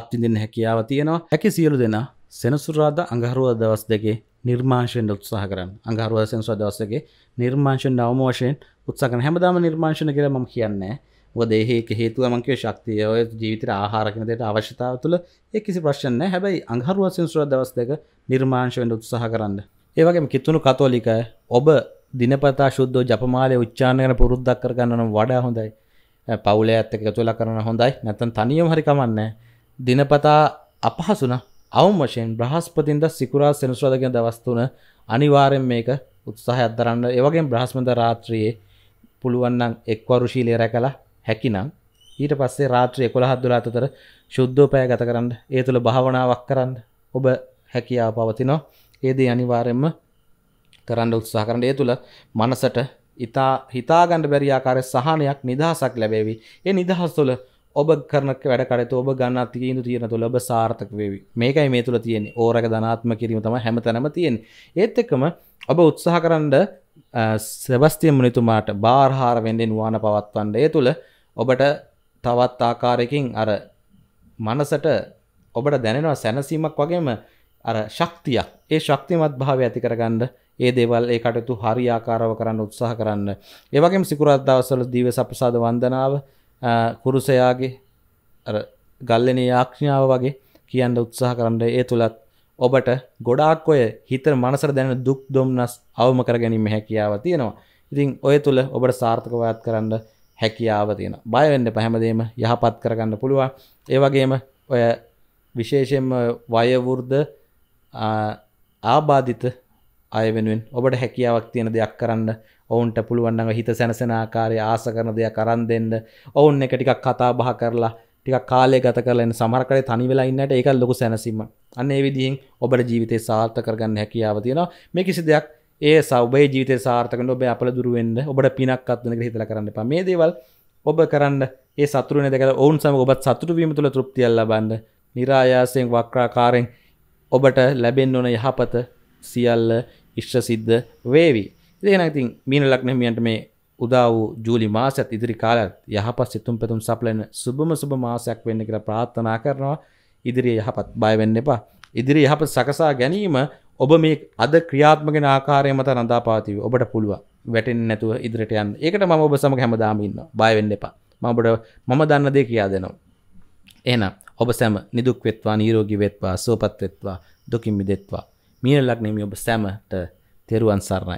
අත්තිඳන්න හැකියාව තියෙනවා හැකි සියලු දෙෙන සෙනසුරාද අඟහරුව දවස් දෙකේ නිර්මාශයෙන් උත්සාහ කරන්න අඟහරුව සෙන්සුව දවසගේ නිර්මාශෙන් නවම වශයෙන් උත්සාකන හැමදාම නිර්මාශණ කර ම කියන්නේ දේහෙක හේතුවමන්ගේ ශක්තිය ඔය ජීවිතර ආහාරකනදයට අවශ්‍යතාව තුළ එ කිසි ප්‍රශ්නය හැබැයි අඟහරුව සෙන්සුව දවස් දෙක නිර්මාංශවෙන්ට උත්සාහ කරන්න ඒවගේ කිතුුණු කතෝලික ඔබ දිනපතා ශුද්ධ ජපමාලය උච්චානයන පුරුද්දක් කරගන්නන වඩා හොඳයි පවුල ඇත්තක තුලා කරන හොඳයි නැතන් තනියම් හරිකමන්න දිනපතා අපහසුන අවම් වශයෙන් බ්‍රහස්පතින්ද සිකුරා සෙනස්වදගෙන් දවස්තුන අනිවාරෙන් මේක උත්සාහ අදරන්න ඒවගේ බ්‍රහස්මද රාත්‍රයේ පුළුවන්නන් එක්වරුශීලය රැකලා හැකිනම් ඊට පස්සේ රාත්‍රය කොළහත්දුලා අතතර ශුද්ධෝපය ගත කරන්න ඒ තුළ භාවනාවක් කරන්න ඔබ හැකියාව පවතිනවා ඒද අනිවාරෙන්ම කරන්න උත්සාහ කරන්න ඒ තුළ මනසට ඉතා හිතාගණඩ බැරි ආකාරය සහනයක් නිදහසක් ලැබේවි ඒ නිදහස් තුළ ඔබ කරනක වැඩකරත ඔබ ගන්න තියීදු තියෙන තුළ ඔබ සාර්ථක වේවි මේකයි මේ තුළ තියෙන ඕරක ධනාත්ම කිරීම තම හැම තැනම තියෙන් ඒත් එක්කම ඔබ උත්සාහ කරන්න සෙවස්තිය මනිතුමාට බාර්හාර වෙන්ඩෙන් වාන පවත්වන්න ඒ තුළ ඔබට තවත් ආකාරයකින් අර මනසට ඔබට දැනෙනවා සැනසීමක් වගේම අර ශක්තියක් ඒ ශක්තිමත් භාවය ඇති කරගන්න ඒ දේවල් ඒ කටයුතු හරියාකාරව කරන්න උත්සාහ කරන්න. ඒ වගේම සිකුරාදා දවස්වල දිව්‍ය සප්‍රසාද වන්දනාව කුරුසයාගේ අර ගල්ලෙනේ ආඥාව වගේ කියන්න උත්සාහ කරන්න. ඒ තුලත් ඔබට ගොඩාක් ඔය හිතේ මනසට දැනෙන දුක් දුම්නස් අවම කර ගැනීම හැකියාව තියෙනවා. ඉතින් ඔය තුල ඔබට සාර්ථකව කරන්න හැකියාව තියෙනවා. බය වෙන්න එපා හැමදේම යහපත් කරගන්න පුළුවන්. ඒ වගේම ඔය විශේෂයෙන්ම වයවෘද්ධ ආබාධිත අය වෙනුවෙන් ඔබට හැකියාවක් තියෙන දෙයක් කරන්න ඔවුන්ට පුළුවන්න්නඟ හිත සැනසෙනආකාරය ආස කරන දෙයක් අරන් දෙන්න ඔවුන් එක ටිකක් කතා බහ කරලා ටික කාලය ගත කරලන සමරකය තනි වෙලා ඉන්නට එකක් ලොකු සැනසීම අන්න ඒ විදිහින් ඔබට ජීවිතය සාර්ථ කරගන්න හැකියාව තියෙනවා මේ කිසි දෙයක් ඒ සෞබේ ජීවිත සාර්ථකන ඔබ අපල දුරුවෙන්න්න ඔබට පිනක් අත්වන හිතල කරන්න ප මේ දේවල් ඔබ කරන්න ඒ සතුරන දෙක ඔවුන් සම ඔබත් සතුරු වීම තුළ තෘප්තියල්ල බන්ඩ නිරායාසයෙන් වක්්‍රාකාරෙන් ඔබට ලැබෙන් ඕන යහපත සියල්ල ඉශ්්‍ර සිද්ධ වේවි. දේනතින් මීන ලක්නමියන්ට මේ උදා වූ ජූලි මාසත් ඉදිරි කාලත් යහපත් සිතුම් පැතුම් සපලන සුබම සුබ මාසයක් වෙන්න කියලා ප්‍රාත්ථනා කරනවා ඉදිරිය යහපත් බයවෙන්න එපා. ඉදිරි යහපත් සකසා ගැනීම ඔබ මේ අද ක්‍රියාත්මගෙන ආකාරය මත රඳා පාතිව ඔබට පුළුව වැටෙන් නැතුව ඉදිරිට යන්න ඒකට ම ඔබ සම හැමදාමඉන්න බයවෙන්න එපා මබට මම දන්න දේ කියා දෙනවා. එනම් ඔබ සැම නිදුක් වෙත්වා නීරෝගී වෙත්වා සුවපත් වෙත්වා දුකින් මිදෙත්වා මීන ලග්නෙමි ඔබ සැමට තෙරුවන් සරණයි